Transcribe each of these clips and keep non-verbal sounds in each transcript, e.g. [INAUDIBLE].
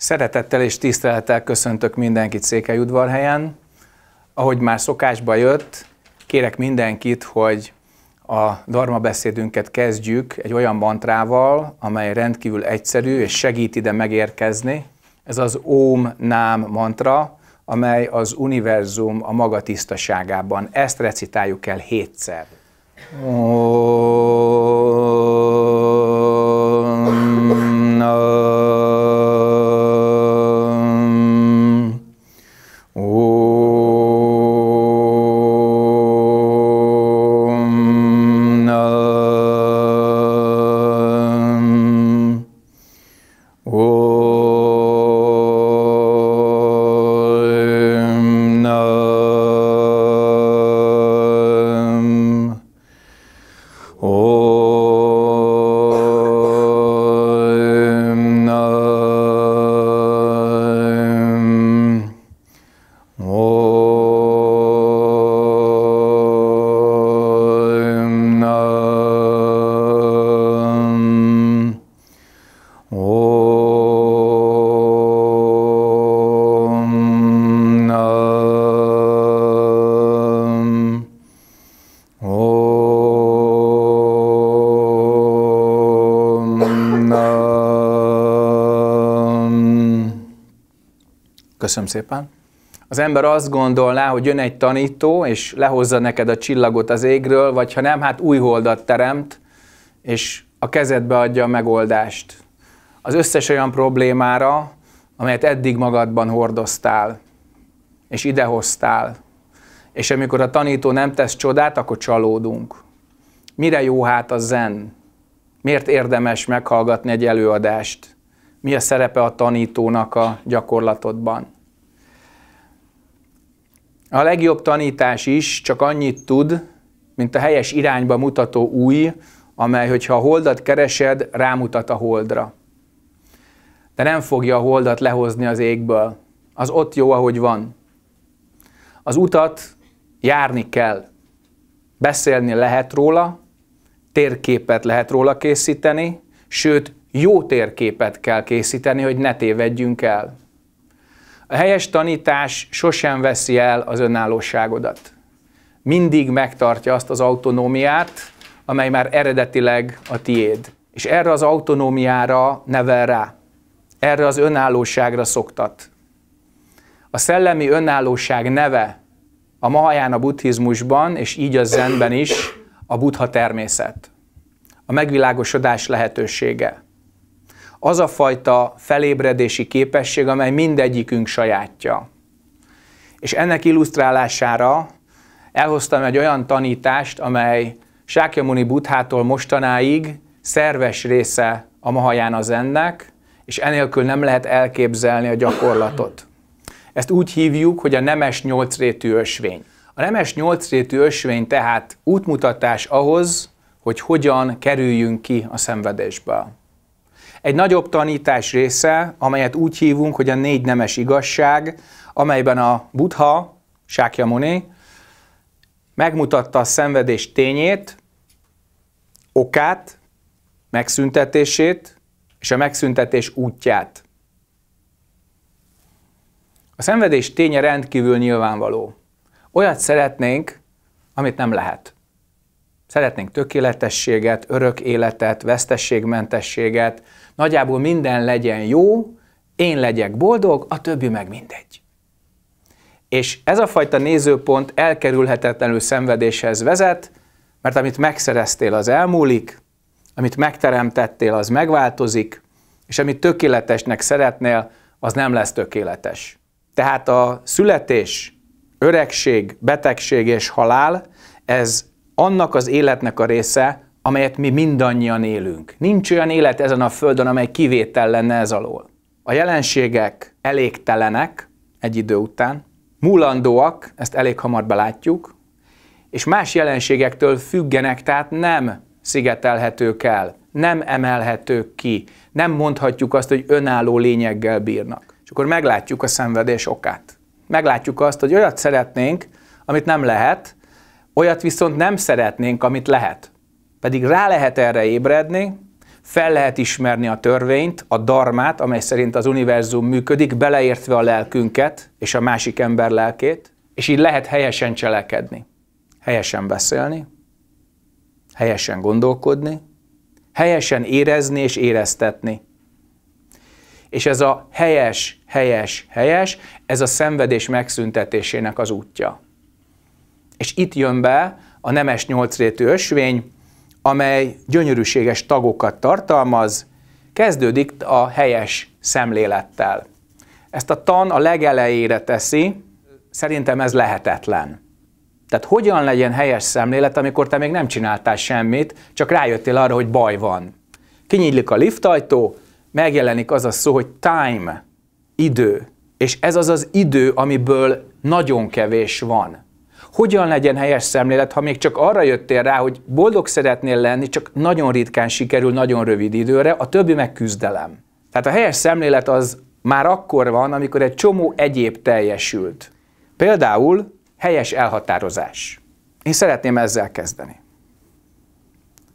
Szeretettel és tisztelettel köszöntök mindenkit udvarhelyen. Ahogy már szokásba jött, kérek mindenkit, hogy a darma beszédünket kezdjük egy olyan mantrával, amely rendkívül egyszerű és segít ide megérkezni. Ez az OM Nám mantra, amely az univerzum a maga tisztaságában. Ezt recitáljuk el hétszer. Om. Köszönöm szépen. Az ember azt gondolná, hogy jön egy tanító, és lehozza neked a csillagot az égről, vagy ha nem, hát új holdat teremt, és a kezedbe adja a megoldást. Az összes olyan problémára, amelyet eddig magadban hordoztál, és idehoztál. És amikor a tanító nem tesz csodát, akkor csalódunk. Mire jó hát a zen? Miért érdemes meghallgatni egy előadást? Mi a szerepe a tanítónak a gyakorlatodban? A legjobb tanítás is csak annyit tud, mint a helyes irányba mutató új, amely, hogyha a holdat keresed, rámutat a holdra. De nem fogja a holdat lehozni az égből. Az ott jó, ahogy van. Az utat járni kell. Beszélni lehet róla, térképet lehet róla készíteni, sőt, jó térképet kell készíteni, hogy ne tévedjünk el. A helyes tanítás sosem veszi el az önállóságodat. Mindig megtartja azt az autonómiát, amely már eredetileg a tiéd. És erre az autonómiára nevel rá. Erre az önállóságra szoktat. A szellemi önállóság neve a a buddhizmusban, és így a zenben is, a buddha természet. A megvilágosodás lehetősége az a fajta felébredési képesség, amely mindegyikünk sajátja. És ennek illusztrálására elhoztam egy olyan tanítást, amely Sákyamuni Buthától mostanáig szerves része a mahaján az ennek, és enélkül nem lehet elképzelni a gyakorlatot. Ezt úgy hívjuk, hogy a nemes nyolcrétű ösvény. A nemes nyolcrétű ösvény tehát útmutatás ahhoz, hogy hogyan kerüljünk ki a szenvedésből. Egy nagyobb tanítás része, amelyet úgy hívunk, hogy a négy nemes igazság, amelyben a Buddha, Sákyamuné, megmutatta a szenvedés tényét, okát, megszüntetését és a megszüntetés útját. A szenvedés ténye rendkívül nyilvánvaló. Olyat szeretnénk, amit nem lehet. Szeretnénk tökéletességet, örök életet, vesztességmentességet, Nagyjából minden legyen jó, én legyek boldog, a többi meg mindegy. És ez a fajta nézőpont elkerülhetetlenül szenvedéshez vezet, mert amit megszereztél, az elmúlik, amit megteremtettél, az megváltozik, és amit tökéletesnek szeretnél, az nem lesz tökéletes. Tehát a születés, öregség, betegség és halál, ez annak az életnek a része, amelyet mi mindannyian élünk. Nincs olyan élet ezen a földön, amely kivétel lenne ez alól. A jelenségek elégtelenek egy idő után, múlandóak, ezt elég hamar belátjuk, és más jelenségektől függenek, tehát nem szigetelhetők el, nem emelhetők ki, nem mondhatjuk azt, hogy önálló lényeggel bírnak. És akkor meglátjuk a szenvedés okát. Meglátjuk azt, hogy olyat szeretnénk, amit nem lehet, olyat viszont nem szeretnénk, amit lehet. Pedig rá lehet erre ébredni, fel lehet ismerni a törvényt, a darmát, amely szerint az univerzum működik, beleértve a lelkünket és a másik ember lelkét, és így lehet helyesen cselekedni, helyesen beszélni, helyesen gondolkodni, helyesen érezni és éreztetni. És ez a helyes, helyes, helyes, ez a szenvedés megszüntetésének az útja. És itt jön be a nemes nyolcrétű ösvény, amely gyönyörűséges tagokat tartalmaz, kezdődik a helyes szemlélettel. Ezt a tan a legelejére teszi, szerintem ez lehetetlen. Tehát hogyan legyen helyes szemlélet, amikor te még nem csináltál semmit, csak rájöttél arra, hogy baj van. Kinyílik a liftajtó, megjelenik az a szó, hogy time, idő. És ez az az idő, amiből nagyon kevés van hogyan legyen helyes szemlélet, ha még csak arra jöttél rá, hogy boldog szeretnél lenni, csak nagyon ritkán sikerül, nagyon rövid időre, a többi meg küzdelem. Tehát a helyes szemlélet az már akkor van, amikor egy csomó egyéb teljesült. Például helyes elhatározás. Én szeretném ezzel kezdeni.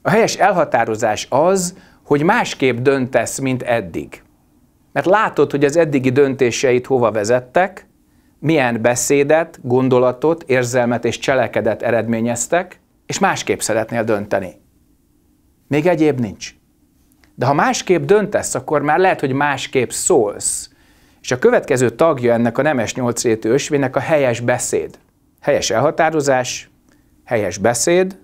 A helyes elhatározás az, hogy másképp döntesz, mint eddig. Mert látod, hogy az eddigi döntéseit hova vezettek, milyen beszédet, gondolatot, érzelmet és cselekedet eredményeztek, és másképp szeretnél dönteni. Még egyéb nincs. De ha másképp döntesz, akkor már lehet, hogy másképp szólsz. És a következő tagja ennek a nemes nyolcrétű rétű ösvénynek a helyes beszéd. Helyes elhatározás, helyes beszéd,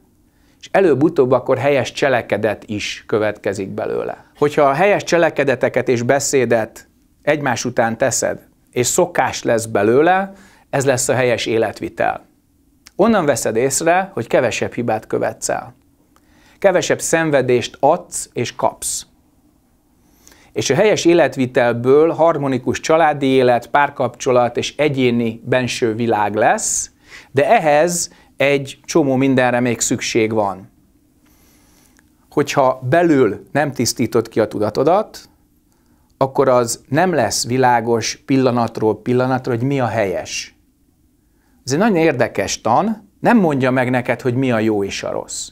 és előbb-utóbb akkor helyes cselekedet is következik belőle. Hogyha a helyes cselekedeteket és beszédet egymás után teszed, és szokás lesz belőle, ez lesz a helyes életvitel. Onnan veszed észre, hogy kevesebb hibát követsz el. Kevesebb szenvedést adsz és kapsz. És a helyes életvitelből harmonikus családi élet, párkapcsolat és egyéni benső világ lesz, de ehhez egy csomó mindenre még szükség van. Hogyha belül nem tisztítod ki a tudatodat, akkor az nem lesz világos pillanatról pillanatra, hogy mi a helyes. Ez egy nagyon érdekes tan, nem mondja meg neked, hogy mi a jó és a rossz,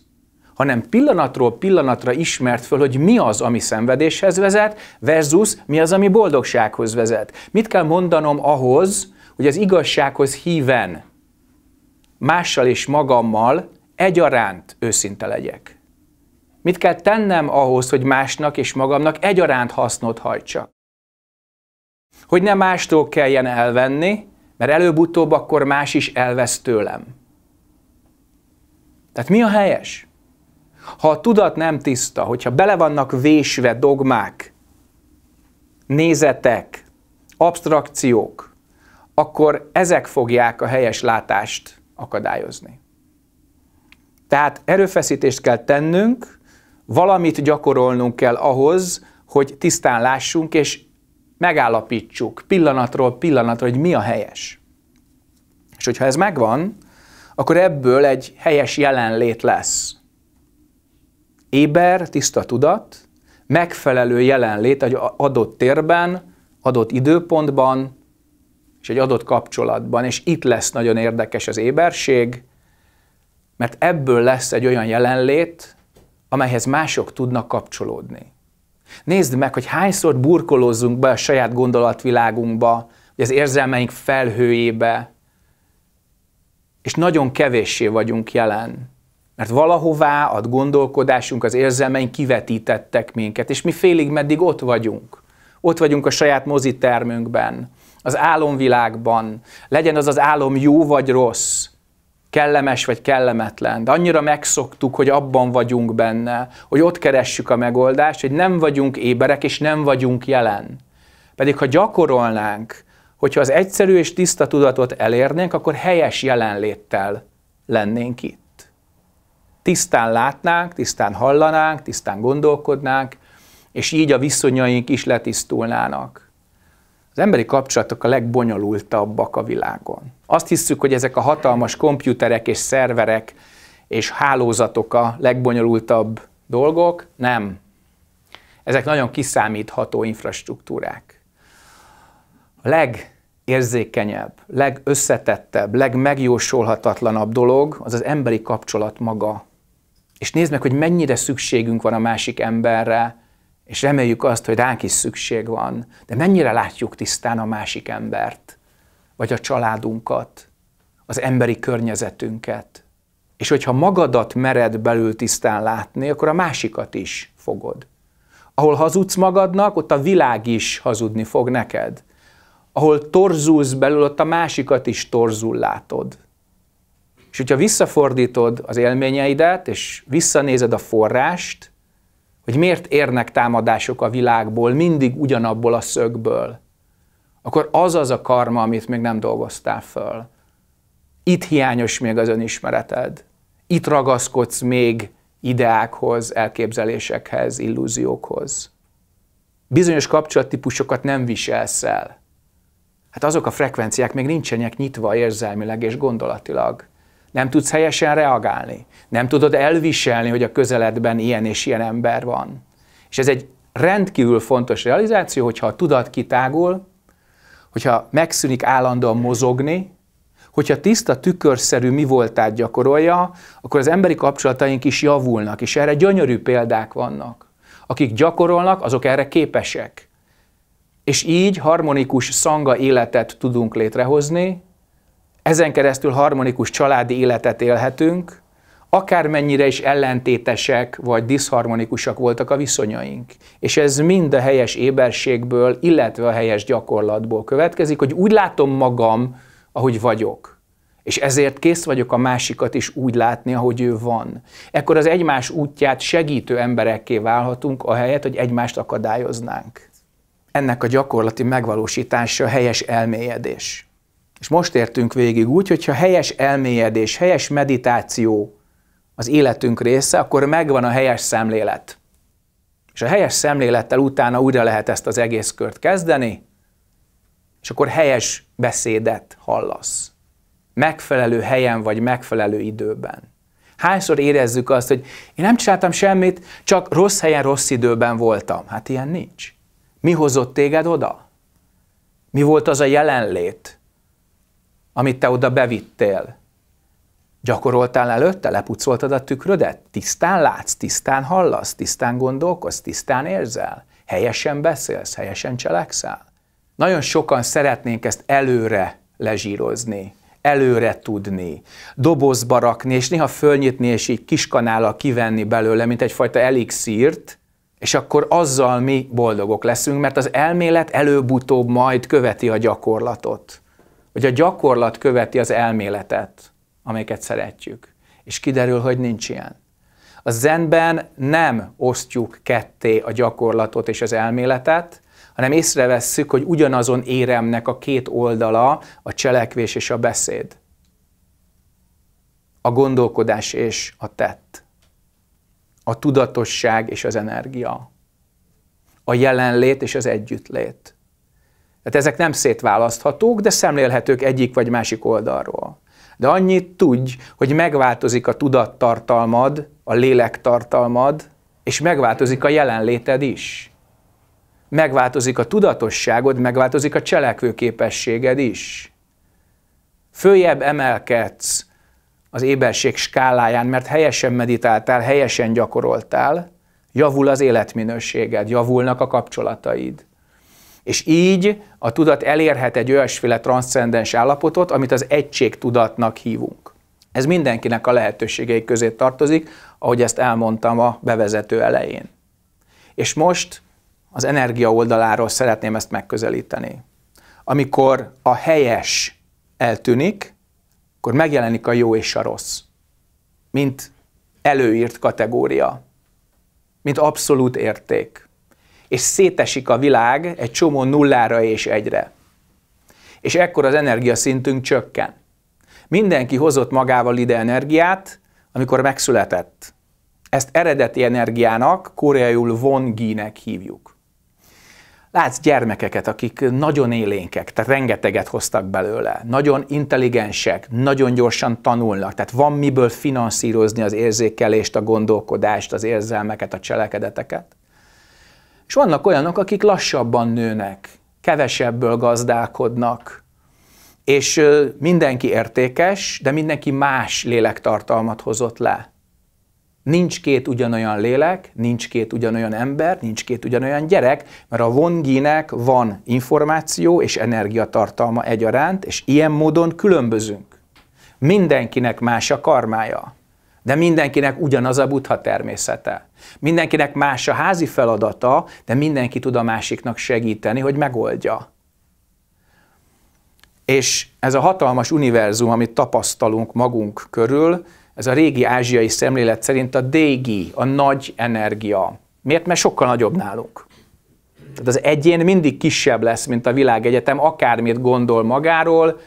hanem pillanatról pillanatra ismert föl, hogy mi az, ami szenvedéshez vezet, versus mi az, ami boldogsághoz vezet. Mit kell mondanom ahhoz, hogy az igazsághoz híven, mással és magammal egyaránt őszinte legyek. Mit kell tennem ahhoz, hogy másnak és magamnak egyaránt hasznot hajtsa? Hogy ne mástól kelljen elvenni, mert előbb-utóbb akkor más is elvesz tőlem. Tehát mi a helyes? Ha a tudat nem tiszta, hogyha bele vannak vésve dogmák, nézetek, abstrakciók, akkor ezek fogják a helyes látást akadályozni. Tehát erőfeszítést kell tennünk, valamit gyakorolnunk kell ahhoz, hogy tisztán lássunk, és megállapítsuk pillanatról pillanatra, hogy mi a helyes. És hogyha ez megvan, akkor ebből egy helyes jelenlét lesz. Éber, tiszta tudat, megfelelő jelenlét egy adott térben, adott időpontban, és egy adott kapcsolatban. És itt lesz nagyon érdekes az éberség, mert ebből lesz egy olyan jelenlét, amelyhez mások tudnak kapcsolódni. Nézd meg, hogy hányszor burkolózzunk be a saját gondolatvilágunkba, vagy az érzelmeink felhőjébe, és nagyon kevéssé vagyunk jelen. Mert valahová a gondolkodásunk, az érzelmeink kivetítettek minket, és mi félig meddig ott vagyunk. Ott vagyunk a saját mozitermünkben, az álomvilágban, legyen az az álom jó vagy rossz, kellemes vagy kellemetlen, de annyira megszoktuk, hogy abban vagyunk benne, hogy ott keressük a megoldást, hogy nem vagyunk éberek és nem vagyunk jelen. Pedig ha gyakorolnánk, hogyha az egyszerű és tiszta tudatot elérnénk, akkor helyes jelenléttel lennénk itt. Tisztán látnánk, tisztán hallanánk, tisztán gondolkodnánk, és így a viszonyaink is letisztulnának. Az emberi kapcsolatok a legbonyolultabbak a világon. Azt hisszük, hogy ezek a hatalmas komputerek és szerverek és hálózatok a legbonyolultabb dolgok. Nem. Ezek nagyon kiszámítható infrastruktúrák. A legérzékenyebb, legösszetettebb, legmegjósolhatatlanabb dolog az az emberi kapcsolat maga. És nézd meg, hogy mennyire szükségünk van a másik emberre, és reméljük azt, hogy ránk is szükség van, de mennyire látjuk tisztán a másik embert, vagy a családunkat, az emberi környezetünket. És hogyha magadat mered belül tisztán látni, akkor a másikat is fogod. Ahol hazudsz magadnak, ott a világ is hazudni fog neked. Ahol torzulsz belül, ott a másikat is torzul látod. És hogyha visszafordítod az élményeidet, és visszanézed a forrást, hogy miért érnek támadások a világból, mindig ugyanabból a szögből, akkor az az a karma, amit még nem dolgoztál föl. Itt hiányos még az önismereted. Itt ragaszkodsz még ideákhoz, elképzelésekhez, illúziókhoz. Bizonyos kapcsolattípusokat nem viselsz el. Hát azok a frekvenciák még nincsenek nyitva érzelmileg és gondolatilag. Nem tudsz helyesen reagálni. Nem tudod elviselni, hogy a közeledben ilyen és ilyen ember van. És ez egy rendkívül fontos realizáció, hogyha a tudat kitágul, hogyha megszűnik állandóan mozogni, hogyha tiszta tükörszerű mi voltát gyakorolja, akkor az emberi kapcsolataink is javulnak, és erre gyönyörű példák vannak. Akik gyakorolnak, azok erre képesek. És így harmonikus szanga életet tudunk létrehozni, ezen keresztül harmonikus családi életet élhetünk, akármennyire is ellentétesek vagy diszharmonikusak voltak a viszonyaink. És ez mind a helyes éberségből, illetve a helyes gyakorlatból következik, hogy úgy látom magam, ahogy vagyok. És ezért kész vagyok a másikat is úgy látni, ahogy ő van. Ekkor az egymás útját segítő emberekké válhatunk, ahelyett, hogy egymást akadályoznánk. Ennek a gyakorlati megvalósítása helyes elmélyedés. És most értünk végig úgy, hogyha helyes elmélyedés, helyes meditáció az életünk része, akkor megvan a helyes szemlélet. És a helyes szemlélettel utána újra lehet ezt az egész kört kezdeni, és akkor helyes beszédet hallasz. Megfelelő helyen vagy megfelelő időben. Hányszor érezzük azt, hogy én nem csináltam semmit, csak rossz helyen, rossz időben voltam. Hát ilyen nincs. Mi hozott téged oda? Mi volt az a jelenlét, amit te oda bevittél, gyakoroltál előtte, lepucoltad a tükrödet, tisztán látsz, tisztán hallasz, tisztán gondolkozz, tisztán érzel, helyesen beszélsz, helyesen cselekszel. Nagyon sokan szeretnénk ezt előre lezsírozni, előre tudni, dobozba rakni, és néha fölnyitni, és így kiskanállal kivenni belőle, mint egyfajta elixírt, és akkor azzal mi boldogok leszünk, mert az elmélet előbb-utóbb majd követi a gyakorlatot hogy a gyakorlat követi az elméletet, amelyeket szeretjük. És kiderül, hogy nincs ilyen. A zenben nem osztjuk ketté a gyakorlatot és az elméletet, hanem észrevesszük, hogy ugyanazon éremnek a két oldala a cselekvés és a beszéd. A gondolkodás és a tett. A tudatosság és az energia. A jelenlét és az együttlét tehát ezek nem szétválaszthatók, de szemlélhetők egyik vagy másik oldalról. De annyit tudj, hogy megváltozik a tudattartalmad, a lélektartalmad, és megváltozik a jelenléted is. Megváltozik a tudatosságod, megváltozik a cselekvőképességed is. Följebb emelkedsz az éberség skáláján, mert helyesen meditáltál, helyesen gyakoroltál, javul az életminőséged, javulnak a kapcsolataid. És így a tudat elérhet egy olyasféle transzcendens állapotot, amit az egység tudatnak hívunk. Ez mindenkinek a lehetőségei közé tartozik, ahogy ezt elmondtam a bevezető elején. És most az energia oldaláról szeretném ezt megközelíteni. Amikor a helyes eltűnik, akkor megjelenik a jó és a rossz, mint előírt kategória, mint abszolút érték és szétesik a világ egy csomó nullára és egyre. És ekkor az energiaszintünk csökken. Mindenki hozott magával ide energiát, amikor megszületett. Ezt eredeti energiának, koreaiul vonginek hívjuk. Látsz gyermekeket, akik nagyon élénkek, tehát rengeteget hoztak belőle, nagyon intelligensek, nagyon gyorsan tanulnak, tehát van miből finanszírozni az érzékelést, a gondolkodást, az érzelmeket, a cselekedeteket. És vannak olyanok, akik lassabban nőnek, kevesebből gazdálkodnak, és mindenki értékes, de mindenki más lélektartalmat hozott le. Nincs két ugyanolyan lélek, nincs két ugyanolyan ember, nincs két ugyanolyan gyerek, mert a vonginek van információ és energiatartalma egyaránt, és ilyen módon különbözünk. Mindenkinek más a karmája de mindenkinek ugyanaz a buddha természete. Mindenkinek más a házi feladata, de mindenki tud a másiknak segíteni, hogy megoldja. És ez a hatalmas univerzum, amit tapasztalunk magunk körül, ez a régi ázsiai szemlélet szerint a dégi, a nagy energia. Miért? Mert sokkal nagyobb nálunk. Tehát az egyén mindig kisebb lesz, mint a világegyetem, akármit gondol magáról,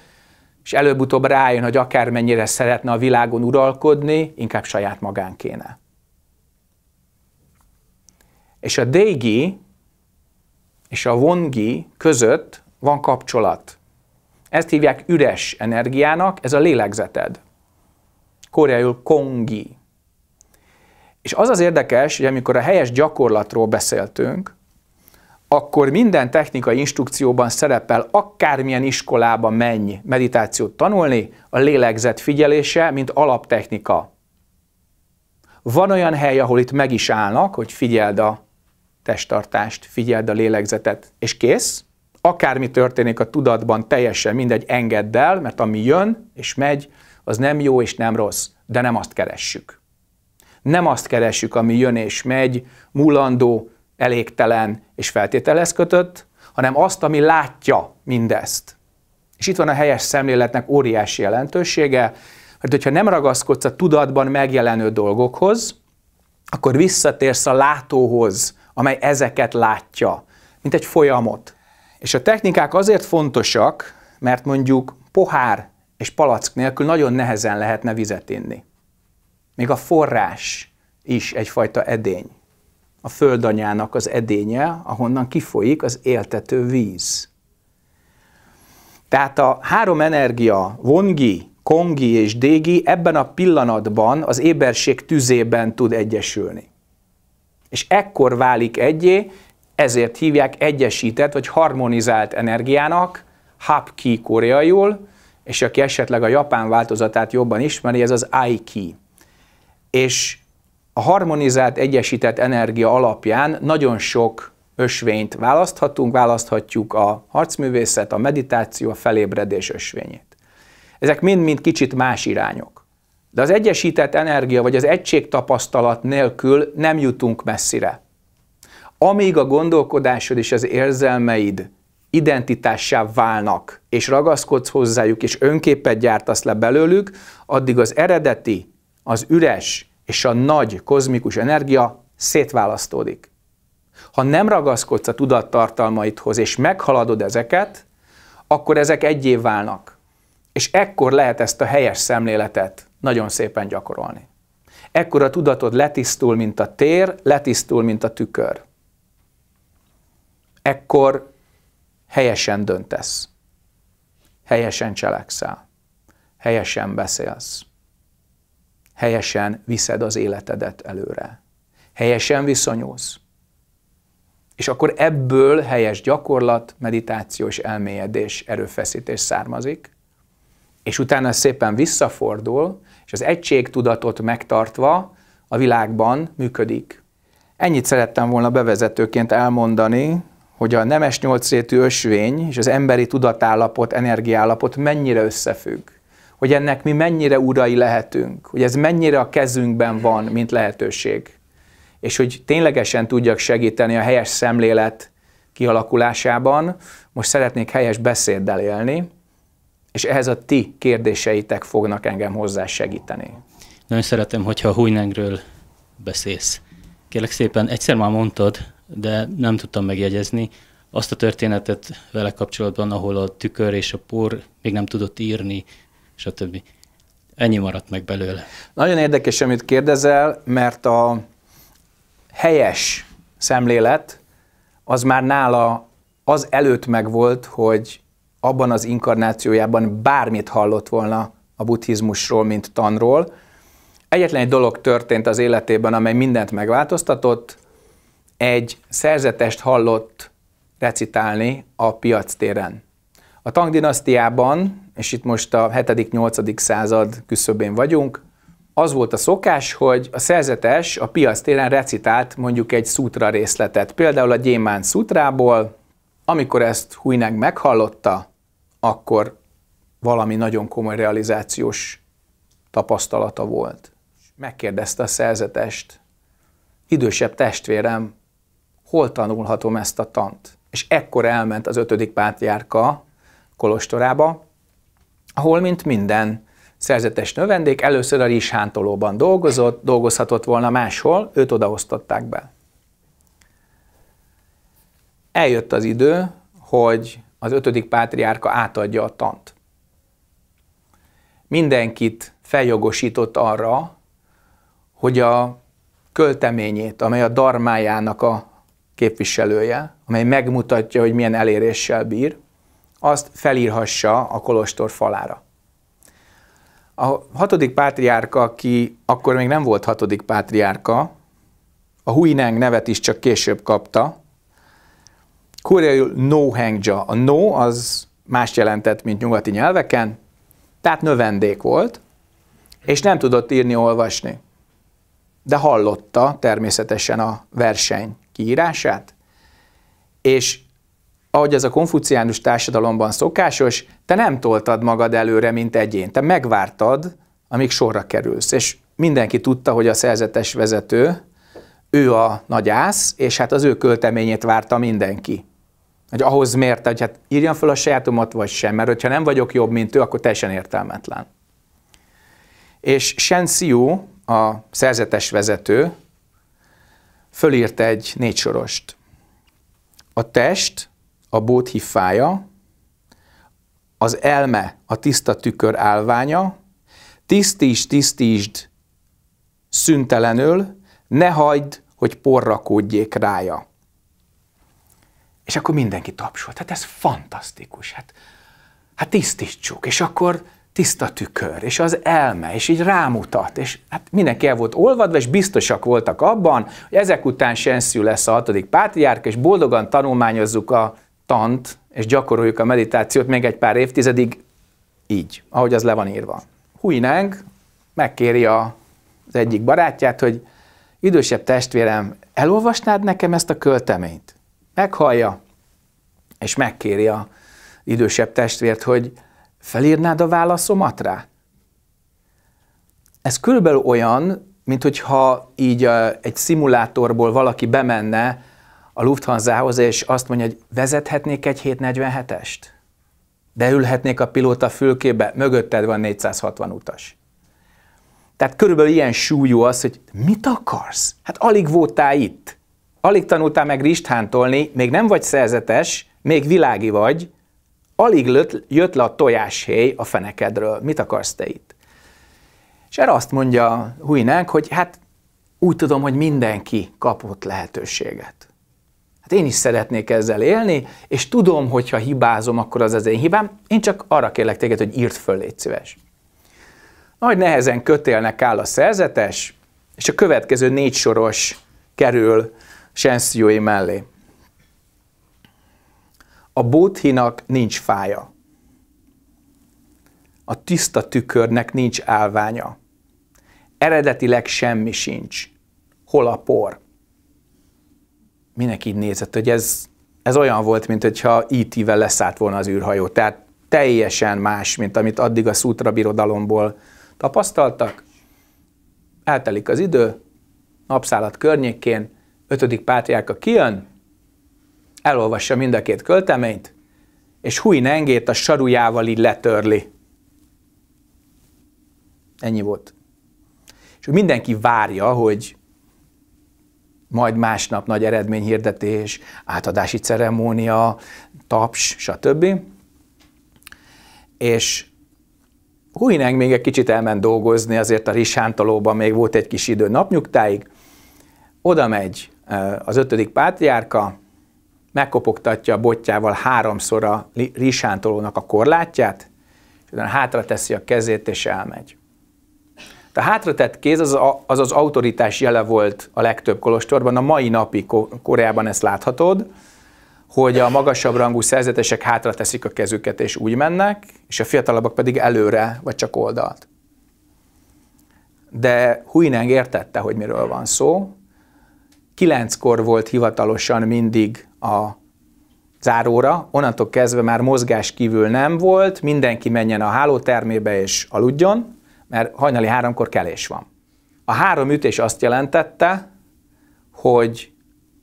és előbb-utóbb rájön, hogy akármennyire szeretne a világon uralkodni, inkább saját magán kéne. És a Deigi és a Vongi között van kapcsolat. Ezt hívják üres energiának, ez a lélegzeted. Koreaiul kongi. És az az érdekes, hogy amikor a helyes gyakorlatról beszéltünk, akkor minden technikai instrukcióban szerepel, akármilyen iskolába menj meditációt tanulni, a lélegzet figyelése, mint alaptechnika. Van olyan hely, ahol itt meg is állnak, hogy figyeld a testtartást, figyeld a lélegzetet, és kész. Akármi történik a tudatban, teljesen mindegy, engedd el, mert ami jön és megy, az nem jó és nem rossz, de nem azt keressük. Nem azt keressük, ami jön és megy, mulandó, elégtelen és feltételez kötött, hanem azt, ami látja mindezt. És itt van a helyes szemléletnek óriási jelentősége, mert hogyha nem ragaszkodsz a tudatban megjelenő dolgokhoz, akkor visszatérsz a látóhoz, amely ezeket látja, mint egy folyamot. És a technikák azért fontosak, mert mondjuk pohár és palack nélkül nagyon nehezen lehetne vizet inni. Még a forrás is egyfajta edény a földanyának az edénye, ahonnan kifolyik az éltető víz. Tehát a három energia, vongi, kongi és dégi ebben a pillanatban az éberség tüzében tud egyesülni. És ekkor válik egyé, ezért hívják egyesített vagy harmonizált energiának, hapki koreaiul, és aki esetleg a japán változatát jobban ismeri, ez az aiki. És a harmonizált, egyesített energia alapján nagyon sok ösvényt választhatunk, választhatjuk a harcművészet, a meditáció, a felébredés ösvényét. Ezek mind-mind kicsit más irányok. De az egyesített energia vagy az egységtapasztalat nélkül nem jutunk messzire. Amíg a gondolkodásod és az érzelmeid identitássá válnak, és ragaszkodsz hozzájuk, és önképet gyártasz le belőlük, addig az eredeti, az üres, és a nagy kozmikus energia szétválasztódik. Ha nem ragaszkodsz a tudattartalmaidhoz, és meghaladod ezeket, akkor ezek egyé válnak. És ekkor lehet ezt a helyes szemléletet nagyon szépen gyakorolni. Ekkor a tudatod letisztul, mint a tér, letisztul, mint a tükör. Ekkor helyesen döntesz, helyesen cselekszel, helyesen beszélsz helyesen viszed az életedet előre. Helyesen viszonyulsz. És akkor ebből helyes gyakorlat, meditáció és elmélyedés, erőfeszítés származik, és utána szépen visszafordul, és az egységtudatot megtartva a világban működik. Ennyit szerettem volna bevezetőként elmondani, hogy a nemes nyolcrétű ösvény és az emberi tudatállapot, energiállapot mennyire összefügg hogy ennek mi mennyire urai lehetünk, hogy ez mennyire a kezünkben mhm. van, mint lehetőség. És hogy ténylegesen tudjak segíteni a helyes szemlélet kialakulásában, most szeretnék helyes beszéddel élni, és ehhez a ti kérdéseitek fognak engem hozzá segíteni. Nagyon szeretem, hogyha a hújnengről beszélsz. Kérlek szépen, egyszer már mondtad, de nem tudtam megjegyezni, azt a történetet vele kapcsolatban, ahol a tükör és a por még nem tudott írni, stb. Ennyi maradt meg belőle. Nagyon érdekes, amit kérdezel, mert a helyes szemlélet az már nála az előtt megvolt, hogy abban az inkarnációjában bármit hallott volna a buddhizmusról, mint tanról. Egyetlen egy dolog történt az életében, amely mindent megváltoztatott. Egy szerzetest hallott recitálni a piac téren. A Tang dinasztiában és itt most a 7.-8. század küszöbén vagyunk, az volt a szokás, hogy a szerzetes a piac téren recitált mondjuk egy szútra részletet, például a Gyémán szútrából, amikor ezt Huyneg meghallotta, akkor valami nagyon komoly realizációs tapasztalata volt. Megkérdezte a szerzetest, idősebb testvérem, hol tanulhatom ezt a tant? És ekkor elment az ötödik pátriárka Kolostorába, ahol mint minden szerzetes növendék először a rizshántolóban dolgozott, dolgozhatott volna máshol, őt odaosztották be. Eljött az idő, hogy az ötödik pátriárka átadja a tant. Mindenkit feljogosított arra, hogy a költeményét, amely a darmájának a képviselője, amely megmutatja, hogy milyen eléréssel bír, azt felírhassa a kolostor falára. A hatodik pátriárka, aki akkor még nem volt hatodik pátriárka, a Huineng nevet is csak később kapta, koreaiul no hengja. A no az más jelentett, mint nyugati nyelveken, tehát növendék volt, és nem tudott írni, olvasni. De hallotta természetesen a verseny kiírását, és ahogy ez a konfuciánus társadalomban szokásos, te nem toltad magad előre, mint egyén. Te megvártad, amíg sorra kerülsz. És mindenki tudta, hogy a szerzetes vezető, ő a nagyász, és hát az ő költeményét várta mindenki. Hogy ahhoz mérte, hogy hát írjam fel a sajátomat, vagy sem, mert hogyha nem vagyok jobb, mint ő, akkor teljesen értelmetlen. És Shen Xiu, a szerzetes vezető, fölírt egy négysorost. A test, a fája, az elme a tiszta tükör állványa, tisztítsd, tisztítsd szüntelenül, ne hagyd, hogy porrakódjék rája. És akkor mindenki tapsolt. Hát ez fantasztikus. Hát, hát tisztítsuk, és akkor tiszta tükör, és az elme, és így rámutat, és hát mindenki el volt olvadva, és biztosak voltak abban, hogy ezek után Senszű lesz a hatodik pátriárk, és boldogan tanulmányozzuk a tant, és gyakoroljuk a meditációt még egy pár évtizedig így, ahogy az le van írva. Huineng megkéri a, az egyik barátját, hogy idősebb testvérem, elolvasnád nekem ezt a költeményt? Meghallja, és megkéri a idősebb testvért, hogy felírnád a válaszomat rá? Ez körülbelül olyan, mint hogyha így egy szimulátorból valaki bemenne a Lufthansa-hoz, és azt mondja, hogy vezethetnék egy 747-est? De ülhetnék a pilóta fülkébe, mögötted van 460 utas. Tehát körülbelül ilyen súlyú az, hogy mit akarsz? Hát alig voltál itt. Alig tanultál meg ristántolni, még nem vagy szerzetes, még világi vagy, alig lött, jött le a tojáshéj a fenekedről. Mit akarsz te itt? És erre azt mondja Huinánk, hogy hát úgy tudom, hogy mindenki kapott lehetőséget hát én is szeretnék ezzel élni, és tudom, hogyha hibázom, akkor az az én hibám, én csak arra kérlek téged, hogy írd föl, légy szíves. Nagy nehezen kötélnek áll a szerzetes, és a következő négy soros kerül Sensziói mellé. A bóthinak nincs fája. A tiszta tükörnek nincs álványa. Eredetileg semmi sincs. Hol a por? minek így nézett, hogy ez, ez olyan volt, mint hogyha IT-vel e leszállt volna az űrhajó. Tehát teljesen más, mint amit addig a Sutra birodalomból tapasztaltak. Eltelik az idő, napszállat környékén, ötödik pátriáka kijön, elolvassa mind a két költeményt, és húj Nengét a sarujával így letörli. Ennyi volt. És mindenki várja, hogy majd másnap nagy eredményhirdetés, átadási ceremónia, taps, stb. És Huineng még egy kicsit elment dolgozni, azért a Risántalóban még volt egy kis idő napnyugtáig. Oda megy az ötödik pátriárka, megkopogtatja a botjával háromszor a Risántolónak a korlátját, és hátra teszi a kezét és elmegy. A hátratett kéz az, a, az az autoritás jele volt a legtöbb kolostorban, a mai napi Koreában ezt láthatod, hogy a magasabb rangú szerzetesek hátra teszik a kezüket és úgy mennek, és a fiatalabbak pedig előre, vagy csak oldalt. De Huineng értette, hogy miről van szó. Kilenckor volt hivatalosan mindig a záróra, onnantól kezdve már mozgás kívül nem volt, mindenki menjen a hálótermébe és aludjon, mert hajnali háromkor kelés van. A három ütés azt jelentette, hogy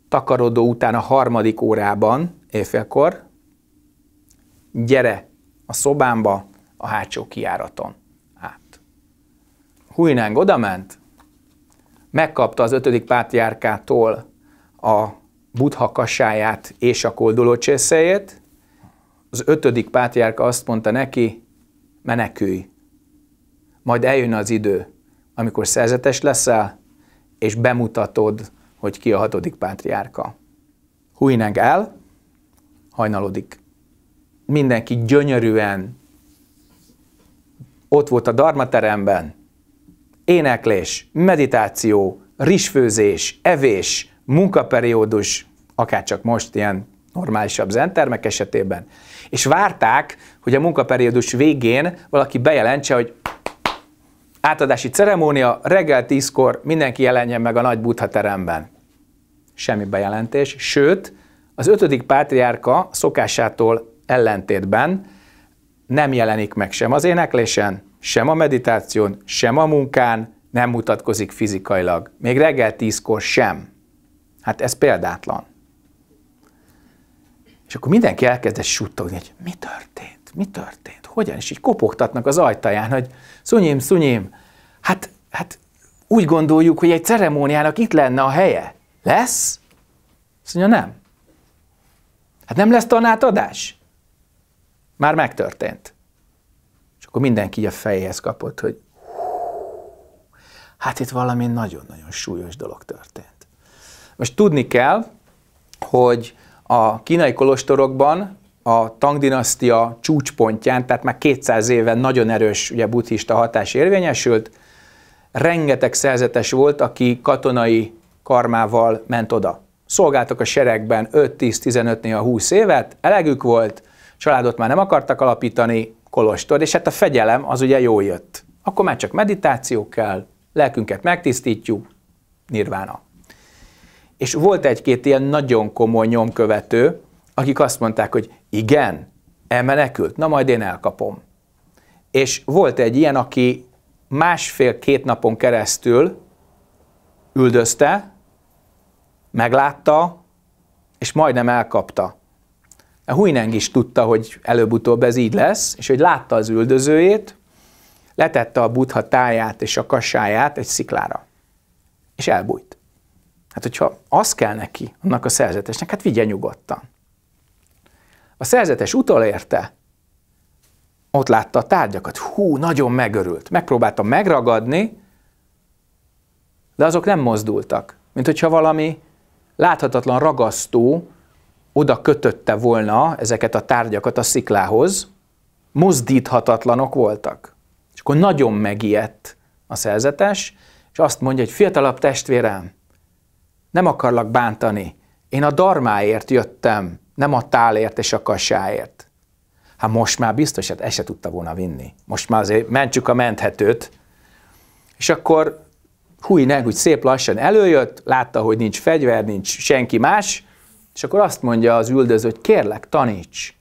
takarodó után a harmadik órában, éjfélkor, gyere a szobámba, a hátsó kiáraton át. Huineng odament, megkapta az ötödik pátriárkától a buddha kasáját és a koldulócsészéjét. Az ötödik pátriárka azt mondta neki, menekülj, majd eljön az idő, amikor szerzetes leszel, és bemutatod, hogy ki a hatodik pátriárka. Hújnánk el, hajnalodik. Mindenki gyönyörűen ott volt a darmateremben, éneklés, meditáció, rizsfőzés, evés, munkaperiódus, akár csak most ilyen normálisabb zentermek esetében, és várták, hogy a munkaperiódus végén valaki bejelentse, hogy Átadási ceremónia reggel 10-kor mindenki jelenjen meg a nagy buddha teremben. Semmi bejelentés, sőt, az ötödik pátriárka szokásától ellentétben nem jelenik meg sem az éneklésen, sem a meditáción, sem a munkán, nem mutatkozik fizikailag. Még reggel tízkor sem. Hát ez példátlan. És akkor mindenki elkezdett suttogni, hogy mi történt? Mi történt? Hogyan? És így kopogtatnak az ajtaján, hogy szunyim, szunyim, hát, hát úgy gondoljuk, hogy egy ceremóniának itt lenne a helye. Lesz? Azt mondja, nem. Hát nem lesz tanátadás? Már megtörtént. És akkor mindenki a fejéhez kapott, hogy hát itt valami nagyon-nagyon súlyos dolog történt. Most tudni kell, hogy a kínai kolostorokban a Tang dinasztia csúcspontján, tehát már 200 éve nagyon erős ugye, buddhista hatás érvényesült, rengeteg szerzetes volt, aki katonai karmával ment oda. Szolgáltak a seregben 5-10-15 néha 20 évet, elegük volt, családot már nem akartak alapítani, kolostor, és hát a fegyelem az ugye jó jött. Akkor már csak meditáció kell, lelkünket megtisztítjuk, nirvána. És volt egy-két ilyen nagyon komoly nyomkövető, akik azt mondták, hogy igen, elmenekült, na majd én elkapom. És volt egy ilyen, aki másfél-két napon keresztül üldözte, meglátta, és majdnem elkapta. A Huineng is tudta, hogy előbb-utóbb ez így lesz, és hogy látta az üldözőjét, letette a butha táját és a kassáját egy sziklára, és elbújt. Hát, hogyha az kell neki, annak a szerzetesnek, hát vigye nyugodtan. A szerzetes utolérte, érte, ott látta a tárgyakat, hú, nagyon megörült. Megpróbálta megragadni, de azok nem mozdultak, mint hogyha valami láthatatlan ragasztó oda kötötte volna ezeket a tárgyakat a sziklához, mozdíthatatlanok voltak. És akkor nagyon megijedt a szerzetes, és azt mondja, hogy fiatalabb testvérem, nem akarlak bántani, én a darmáért jöttem, nem a tálért és a kasáért. Hát most már biztos, hát ezt se tudta volna vinni. Most már azért mentsük a menthetőt. És akkor ne, úgy szép lassan előjött, látta, hogy nincs fegyver, nincs senki más, és akkor azt mondja az üldöző, hogy kérlek, taníts.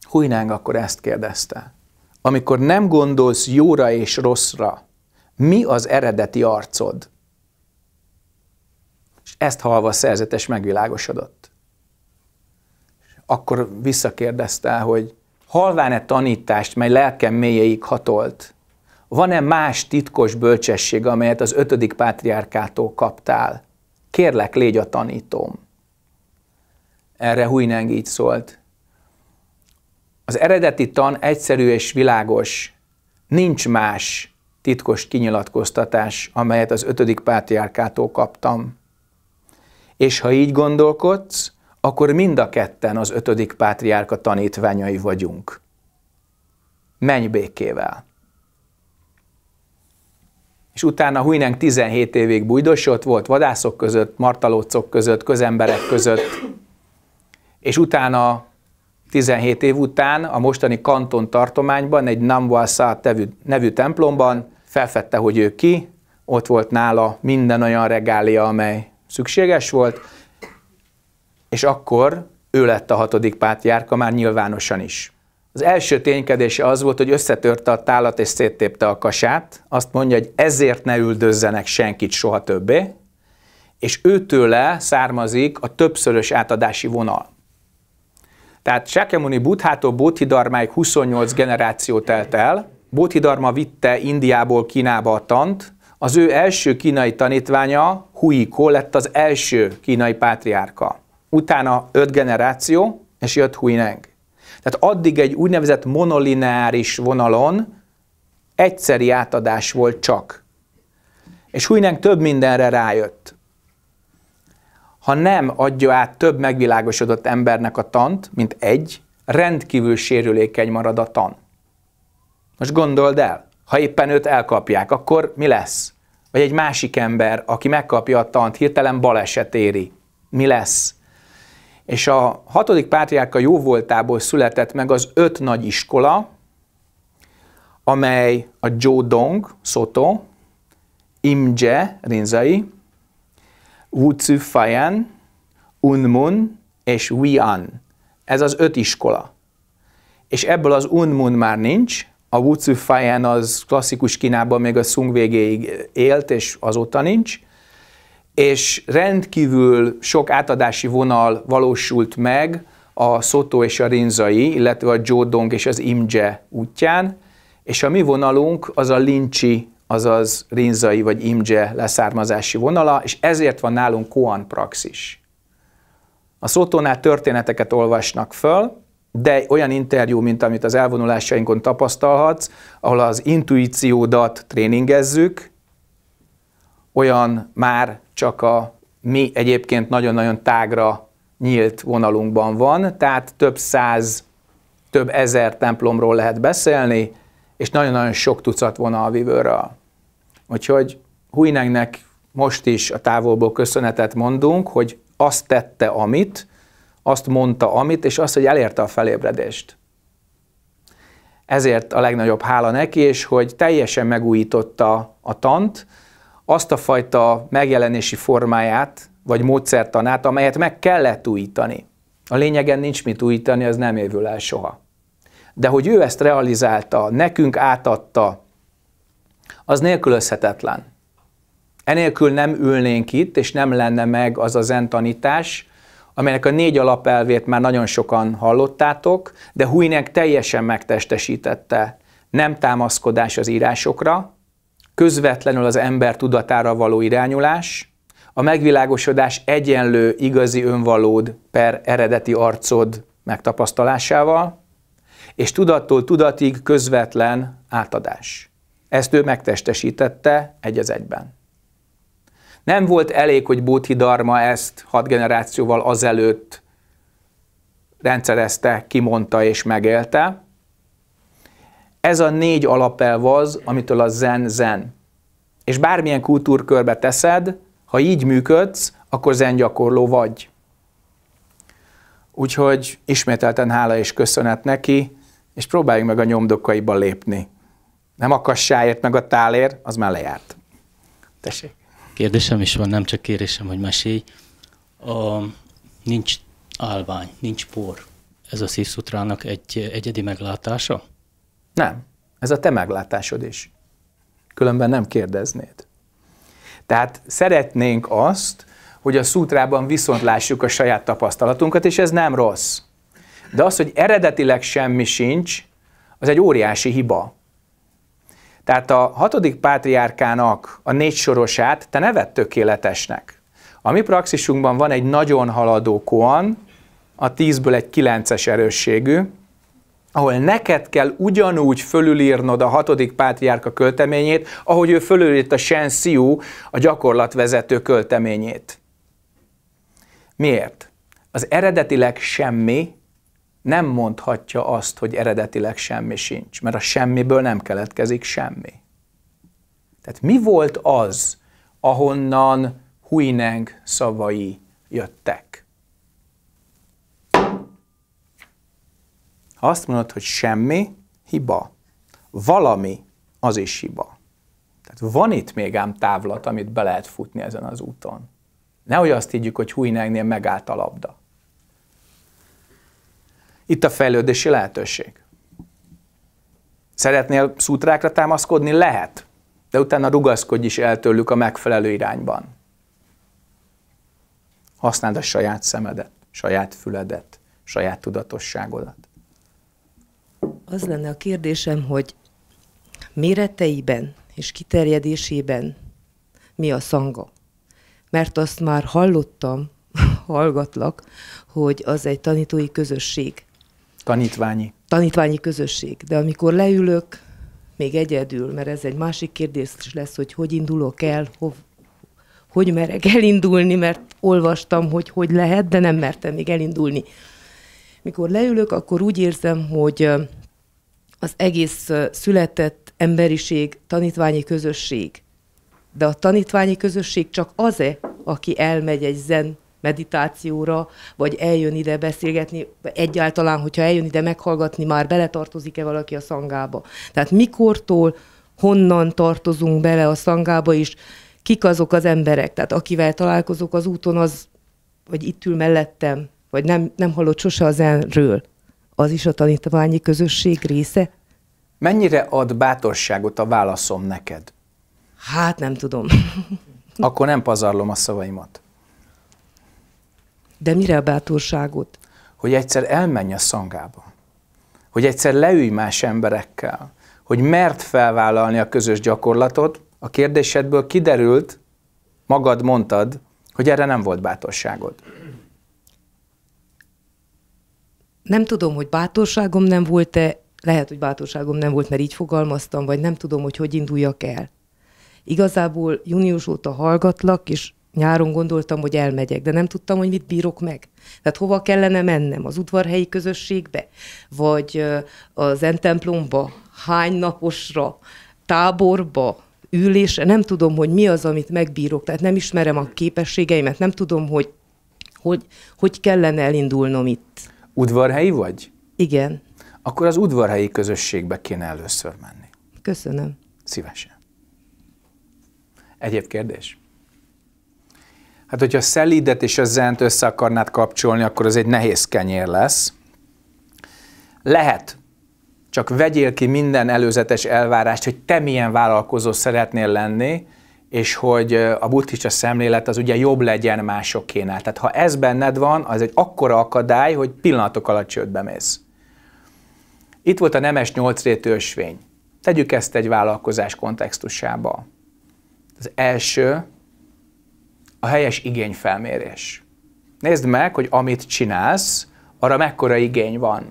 Huineng akkor ezt kérdezte. Amikor nem gondolsz jóra és rosszra, mi az eredeti arcod? És ezt halva szerzetes megvilágosodott akkor visszakérdezte, hogy halván-e tanítást, mely lelkem mélyeig hatolt, van-e más titkos bölcsesség, amelyet az ötödik pátriárkától kaptál? Kérlek, légy a tanítóm. Erre Huineng így szólt. Az eredeti tan egyszerű és világos, nincs más titkos kinyilatkoztatás, amelyet az ötödik pátriárkától kaptam. És ha így gondolkodsz, akkor mind a ketten az ötödik pátriárka tanítványai vagyunk. Menj békével. És utána Huineng 17 évig bujdosott, volt vadászok között, martalócok között, közemberek között, és utána 17 év után a mostani kanton tartományban, egy Namwasa nevű templomban felfedte, hogy ő ki, ott volt nála minden olyan regália, amely szükséges volt, és akkor ő lett a hatodik pátriárka már nyilvánosan is. Az első ténykedése az volt, hogy összetörte a tálat és széttépte a kasát, azt mondja, hogy ezért ne üldözzenek senkit soha többé, és őtőle származik a többszörös átadási vonal. Tehát Sakyamuni Buddhától Bodhidharmáig 28 generáció telt el, Bodhidharma vitte Indiából Kínába a tant, az ő első kínai tanítványa, Ko lett az első kínai pátriárka utána öt generáció, és jött Huineng. Tehát addig egy úgynevezett monolineáris vonalon egyszeri átadás volt csak. És Huineng több mindenre rájött. Ha nem adja át több megvilágosodott embernek a tant, mint egy, rendkívül sérülékeny marad a tan. Most gondold el, ha éppen őt elkapják, akkor mi lesz? Vagy egy másik ember, aki megkapja a tant, hirtelen baleset éri. Mi lesz? És a hatodik pátriárka jóvoltából született meg az öt nagy iskola, amely a Jodong, Soto, Imje, Rinzai, Wu Tzu Fayan, Unmun és Wian. Ez az öt iskola. És ebből az Unmun már nincs, a Wu Tzu Fayan az klasszikus Kínában még a Sung végéig élt, és azóta nincs és rendkívül sok átadási vonal valósult meg a Soto és a Rinzai, illetve a Jodong és az Imje útján, és a mi vonalunk az a Lincsi, azaz Rinzai vagy Imje leszármazási vonala, és ezért van nálunk Koan praxis. A Sotónál történeteket olvasnak föl, de olyan interjú, mint amit az elvonulásainkon tapasztalhatsz, ahol az intuíciódat tréningezzük, olyan már csak a mi egyébként nagyon-nagyon tágra nyílt vonalunkban van, tehát több száz, több ezer templomról lehet beszélni, és nagyon-nagyon sok tucat vonalvivőről. Úgyhogy Huinengnek most is a távolból köszönetet mondunk, hogy azt tette, amit, azt mondta, amit, és azt, hogy elérte a felébredést. Ezért a legnagyobb hála neki, és hogy teljesen megújította a tant, azt a fajta megjelenési formáját, vagy módszertanát, amelyet meg kellett újítani. A lényegen nincs mit újítani, az nem évül el soha. De hogy ő ezt realizálta, nekünk átadta, az nélkülözhetetlen. Enélkül nem ülnénk itt, és nem lenne meg az a zen tanítás, amelynek a négy alapelvét már nagyon sokan hallottátok, de Huinek teljesen megtestesítette. Nem támaszkodás az írásokra, közvetlenül az ember tudatára való irányulás, a megvilágosodás egyenlő igazi önvalód per eredeti arcod megtapasztalásával, és tudattól tudatig közvetlen átadás. Ezt ő megtestesítette egy az egyben. Nem volt elég, hogy Bodhidharma ezt hat generációval azelőtt rendszerezte, kimondta és megélte, ez a négy alapelv az, amitől a zen zen. És bármilyen kultúrkörbe teszed, ha így működsz, akkor zen gyakorló vagy. Úgyhogy ismételten hála és köszönet neki, és próbáljunk meg a nyomdokaiba lépni. Nem akassáért meg a tálér, az már lejárt. Tessék. Kérdésem is van, nem csak kérésem, hogy mesélj. A, nincs álvány, nincs por. Ez a szívszutrának egy egyedi meglátása? Nem. Ez a te meglátásod is. Különben nem kérdeznéd. Tehát szeretnénk azt, hogy a szútrában viszont lássuk a saját tapasztalatunkat, és ez nem rossz. De az, hogy eredetileg semmi sincs, az egy óriási hiba. Tehát a hatodik pátriárkának a négy sorosát te nevet tökéletesnek. A mi praxisunkban van egy nagyon haladó koan, a tízből egy kilences erősségű, ahol neked kell ugyanúgy fölülírnod a hatodik pátriárka költeményét, ahogy ő fölülírt a Shen Siu, a gyakorlatvezető költeményét. Miért? Az eredetileg semmi nem mondhatja azt, hogy eredetileg semmi sincs, mert a semmiből nem keletkezik semmi. Tehát mi volt az, ahonnan Huineng szavai jöttek? Ha azt mondod, hogy semmi, hiba. Valami, az is hiba. Tehát van itt még ám távlat, amit be lehet futni ezen az úton. Nehogy azt higgyük, hogy Huinegnél megállt a labda. Itt a fejlődési lehetőség. Szeretnél szútrákra támaszkodni? Lehet. De utána rugaszkodj is el tőlük a megfelelő irányban. Használd a saját szemedet, saját füledet, saját tudatosságodat. Az lenne a kérdésem, hogy méreteiben és kiterjedésében mi a szanga? Mert azt már hallottam, [LAUGHS] hallgatlak, hogy az egy tanítói közösség. Tanítványi. Tanítványi közösség. De amikor leülök, még egyedül, mert ez egy másik kérdés lesz, hogy hogy indulok el, hov, hogy merek [LAUGHS] elindulni, mert olvastam, hogy hogy lehet, de nem mertem még elindulni mikor leülök, akkor úgy érzem, hogy az egész született emberiség, tanítványi közösség. De a tanítványi közösség csak az-e, aki elmegy egy zen meditációra, vagy eljön ide beszélgetni, egyáltalán, hogyha eljön ide meghallgatni, már beletartozik-e valaki a szangába. Tehát mikortól, honnan tartozunk bele a szangába is, kik azok az emberek, tehát akivel találkozok az úton, az, vagy itt ül mellettem, vagy nem, nem hallott sose az enről, az is a tanítványi közösség része? Mennyire ad bátorságot a válaszom neked? Hát nem tudom. [LAUGHS] Akkor nem pazarlom a szavaimat. De mire a bátorságot? Hogy egyszer elmenj a szangába. Hogy egyszer leülj más emberekkel. Hogy mert felvállalni a közös gyakorlatot. A kérdésedből kiderült, magad mondtad, hogy erre nem volt bátorságod. nem tudom, hogy bátorságom nem volt-e, lehet, hogy bátorságom nem volt, mert így fogalmaztam, vagy nem tudom, hogy hogy induljak el. Igazából június óta hallgatlak, és nyáron gondoltam, hogy elmegyek, de nem tudtam, hogy mit bírok meg. Tehát hova kellene mennem? Az udvarhelyi közösségbe? Vagy az zentemplomba? Hány naposra? Táborba? Ülésre? Nem tudom, hogy mi az, amit megbírok. Tehát nem ismerem a képességeimet, nem tudom, hogy hogy, hogy kellene elindulnom itt. Udvarhelyi vagy? Igen. Akkor az udvarhelyi közösségbe kéne először menni. Köszönöm. Szívesen. Egyéb kérdés? Hát, hogyha a szelídet és a zent össze akarnád kapcsolni, akkor az egy nehéz kenyér lesz. Lehet, csak vegyél ki minden előzetes elvárást, hogy te milyen vállalkozó szeretnél lenni, és hogy a buddhista szemlélet az ugye jobb legyen másokénál. Tehát ha ez benned van, az egy akkora akadály, hogy pillanatok alatt csődbe mész. Itt volt a nemes nyolcrét ősvény. Tegyük ezt egy vállalkozás kontextusába. Az első, a helyes igényfelmérés. Nézd meg, hogy amit csinálsz, arra mekkora igény van.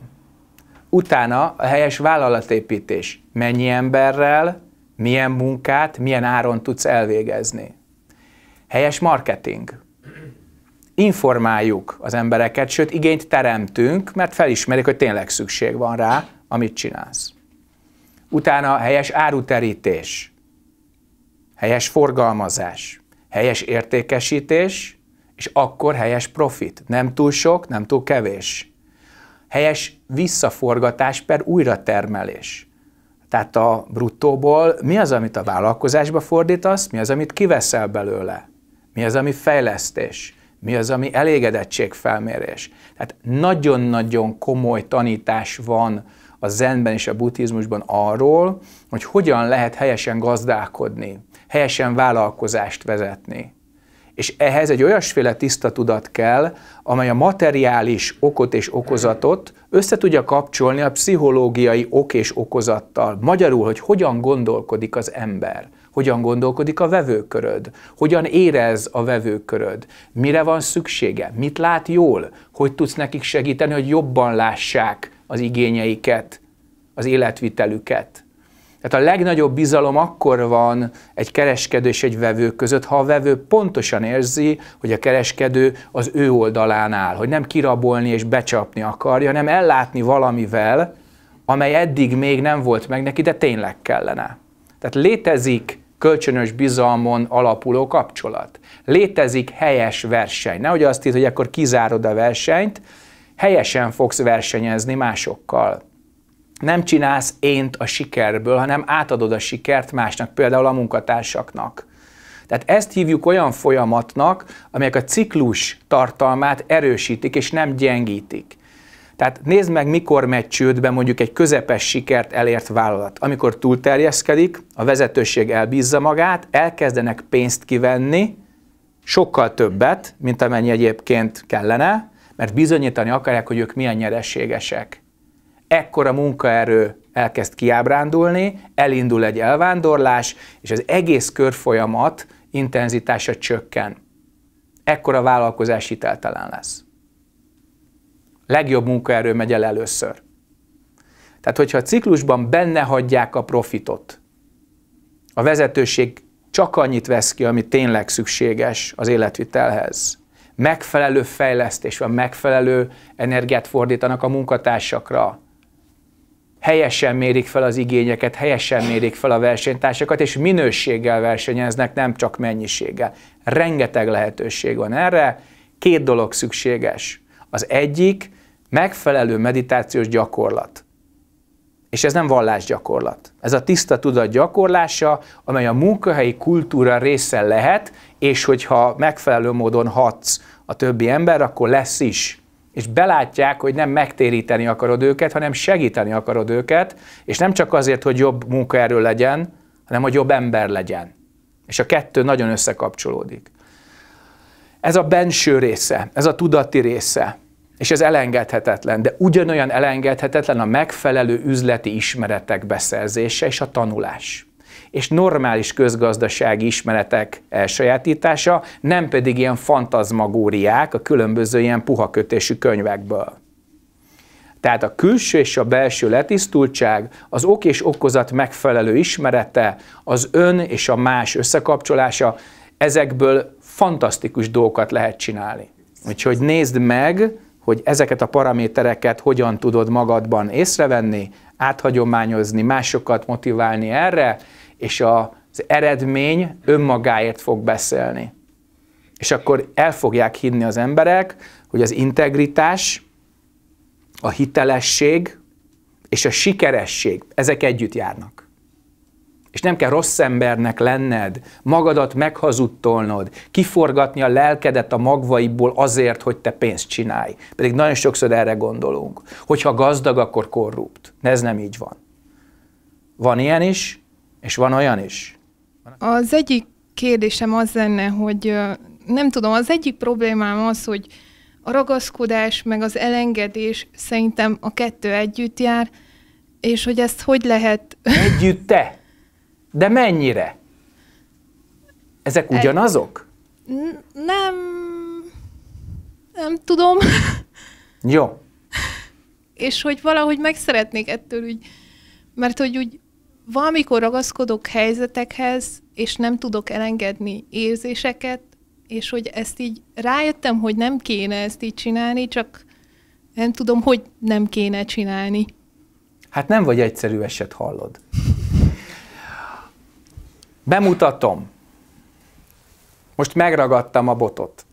Utána a helyes vállalatépítés. Mennyi emberrel, milyen munkát, milyen áron tudsz elvégezni. Helyes marketing. Informáljuk az embereket, sőt igényt teremtünk, mert felismerik, hogy tényleg szükség van rá, amit csinálsz. Utána helyes áruterítés, helyes forgalmazás, helyes értékesítés, és akkor helyes profit. Nem túl sok, nem túl kevés. Helyes visszaforgatás per újratermelés tehát a bruttóból mi az, amit a vállalkozásba fordítasz, mi az, amit kiveszel belőle, mi az, ami fejlesztés, mi az, ami elégedettségfelmérés. Tehát nagyon-nagyon komoly tanítás van a zenben és a buddhizmusban arról, hogy hogyan lehet helyesen gazdálkodni, helyesen vállalkozást vezetni. És ehhez egy olyasféle tiszta tudat kell, amely a materiális okot és okozatot össze tudja kapcsolni a pszichológiai ok és okozattal. Magyarul, hogy hogyan gondolkodik az ember, hogyan gondolkodik a vevőköröd, hogyan érez a vevőköröd, mire van szüksége, mit lát jól, hogy tudsz nekik segíteni, hogy jobban lássák az igényeiket, az életvitelüket. Tehát a legnagyobb bizalom akkor van egy kereskedő és egy vevő között, ha a vevő pontosan érzi, hogy a kereskedő az ő oldalán áll, hogy nem kirabolni és becsapni akarja, hanem ellátni valamivel, amely eddig még nem volt meg neki, de tényleg kellene. Tehát létezik kölcsönös bizalmon alapuló kapcsolat. Létezik helyes verseny. Nehogy azt hitt, hogy akkor kizárod a versenyt, helyesen fogsz versenyezni másokkal nem csinálsz ént a sikerből, hanem átadod a sikert másnak, például a munkatársaknak. Tehát ezt hívjuk olyan folyamatnak, amelyek a ciklus tartalmát erősítik és nem gyengítik. Tehát nézd meg, mikor megy csődbe mondjuk egy közepes sikert elért vállalat. Amikor túlterjeszkedik, a vezetőség elbízza magát, elkezdenek pénzt kivenni, sokkal többet, mint amennyi egyébként kellene, mert bizonyítani akarják, hogy ők milyen nyereségesek ekkora munkaerő elkezd kiábrándulni, elindul egy elvándorlás, és az egész körfolyamat intenzitása csökken. Ekkor a vállalkozás hiteltelen lesz. Legjobb munkaerő megy el először. Tehát, hogyha a ciklusban benne hagyják a profitot, a vezetőség csak annyit vesz ki, ami tényleg szükséges az életvitelhez. Megfelelő fejlesztés van, megfelelő energiát fordítanak a munkatársakra, helyesen mérik fel az igényeket, helyesen mérik fel a versenytársakat, és minőséggel versenyeznek, nem csak mennyiséggel. Rengeteg lehetőség van erre, két dolog szükséges. Az egyik megfelelő meditációs gyakorlat. És ez nem vallásgyakorlat. Ez a tiszta tudat gyakorlása, amely a munkahelyi kultúra része lehet, és hogyha megfelelő módon hatsz a többi ember, akkor lesz is és belátják, hogy nem megtéríteni akarod őket, hanem segíteni akarod őket, és nem csak azért, hogy jobb munkaerő legyen, hanem hogy jobb ember legyen. És a kettő nagyon összekapcsolódik. Ez a benső része, ez a tudati része, és ez elengedhetetlen, de ugyanolyan elengedhetetlen a megfelelő üzleti ismeretek beszerzése és a tanulás és normális közgazdasági ismeretek elsajátítása, nem pedig ilyen fantazmagóriák a különböző ilyen puha kötésű könyvekből. Tehát a külső és a belső letisztultság, az ok és okozat megfelelő ismerete, az ön és a más összekapcsolása, ezekből fantasztikus dolgokat lehet csinálni. Úgyhogy nézd meg, hogy ezeket a paramétereket hogyan tudod magadban észrevenni, áthagyományozni, másokat motiválni erre, és az eredmény önmagáért fog beszélni. És akkor el fogják hinni az emberek, hogy az integritás, a hitelesség és a sikeresség, ezek együtt járnak. És nem kell rossz embernek lenned, magadat meghazudtolnod, kiforgatni a lelkedet a magvaiból azért, hogy te pénzt csinálj. Pedig nagyon sokszor erre gondolunk. Hogyha gazdag, akkor korrupt. De ez nem így van. Van ilyen is, és van olyan is? Az egyik kérdésem az lenne, hogy nem tudom, az egyik problémám az, hogy a ragaszkodás meg az elengedés szerintem a kettő együtt jár, és hogy ezt hogy lehet... együtt te De mennyire? Ezek e- ugyanazok? Nem... Nem tudom. Jó. És hogy valahogy meg szeretnék ettől úgy, mert hogy úgy valamikor ragaszkodok helyzetekhez, és nem tudok elengedni érzéseket, és hogy ezt így rájöttem, hogy nem kéne ezt így csinálni, csak nem tudom, hogy nem kéne csinálni. Hát nem vagy egyszerű eset, hallod. Bemutatom. Most megragadtam a botot.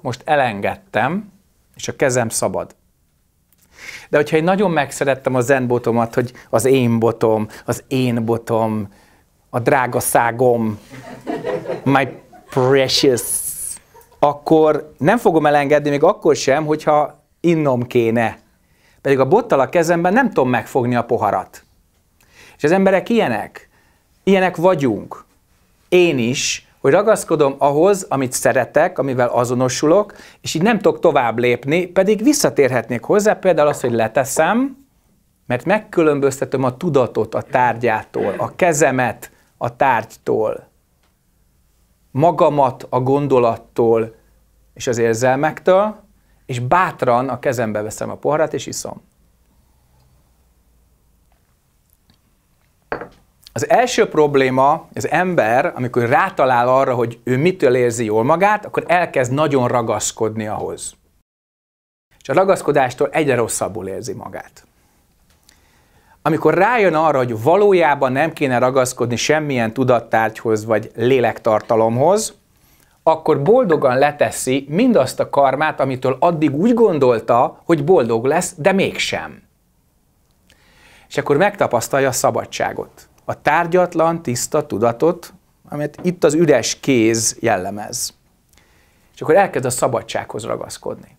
Most elengedtem, és a kezem szabad. De hogyha én nagyon megszerettem a zen botomat, hogy az én botom, az én botom, a drága szágom, my precious, akkor nem fogom elengedni még akkor sem, hogyha innom kéne. Pedig a bottal a kezemben nem tudom megfogni a poharat. És az emberek ilyenek. Ilyenek vagyunk. Én is, hogy ragaszkodom ahhoz, amit szeretek, amivel azonosulok, és így nem tudok tovább lépni, pedig visszatérhetnék hozzá, például az, hogy leteszem, mert megkülönböztetem a tudatot a tárgyától, a kezemet a tárgytól, magamat a gondolattól és az érzelmektől, és bátran a kezembe veszem a poharat, és iszom. Az első probléma, az ember, amikor rátalál arra, hogy ő mitől érzi jól magát, akkor elkezd nagyon ragaszkodni ahhoz. És a ragaszkodástól egyre rosszabbul érzi magát. Amikor rájön arra, hogy valójában nem kéne ragaszkodni semmilyen tudattárgyhoz vagy lélektartalomhoz, akkor boldogan leteszi mindazt a karmát, amitől addig úgy gondolta, hogy boldog lesz, de mégsem. És akkor megtapasztalja a szabadságot a tárgyatlan, tiszta tudatot, amit itt az üres kéz jellemez. És akkor elkezd a szabadsághoz ragaszkodni.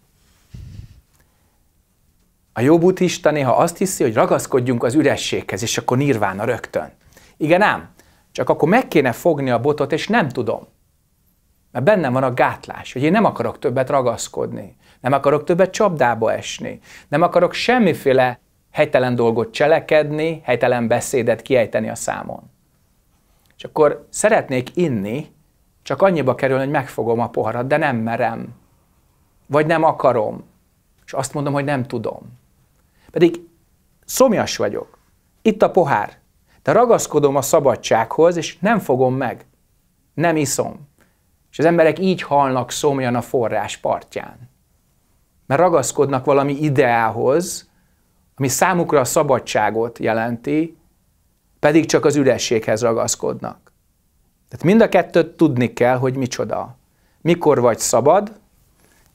A jó buddhista néha azt hiszi, hogy ragaszkodjunk az ürességhez, és akkor nirvána rögtön. Igen ám, csak akkor meg kéne fogni a botot, és nem tudom. Mert bennem van a gátlás, hogy én nem akarok többet ragaszkodni, nem akarok többet csapdába esni, nem akarok semmiféle helytelen dolgot cselekedni, helytelen beszédet kiejteni a számon. És akkor szeretnék inni, csak annyiba kerül, hogy megfogom a poharat, de nem merem. Vagy nem akarom. És azt mondom, hogy nem tudom. Pedig szomjas vagyok. Itt a pohár. De ragaszkodom a szabadsághoz, és nem fogom meg. Nem iszom. És az emberek így halnak szomjan a forrás partján. Mert ragaszkodnak valami ideához, ami számukra a szabadságot jelenti, pedig csak az ürességhez ragaszkodnak. Tehát mind a kettőt tudni kell, hogy micsoda. Mikor vagy szabad,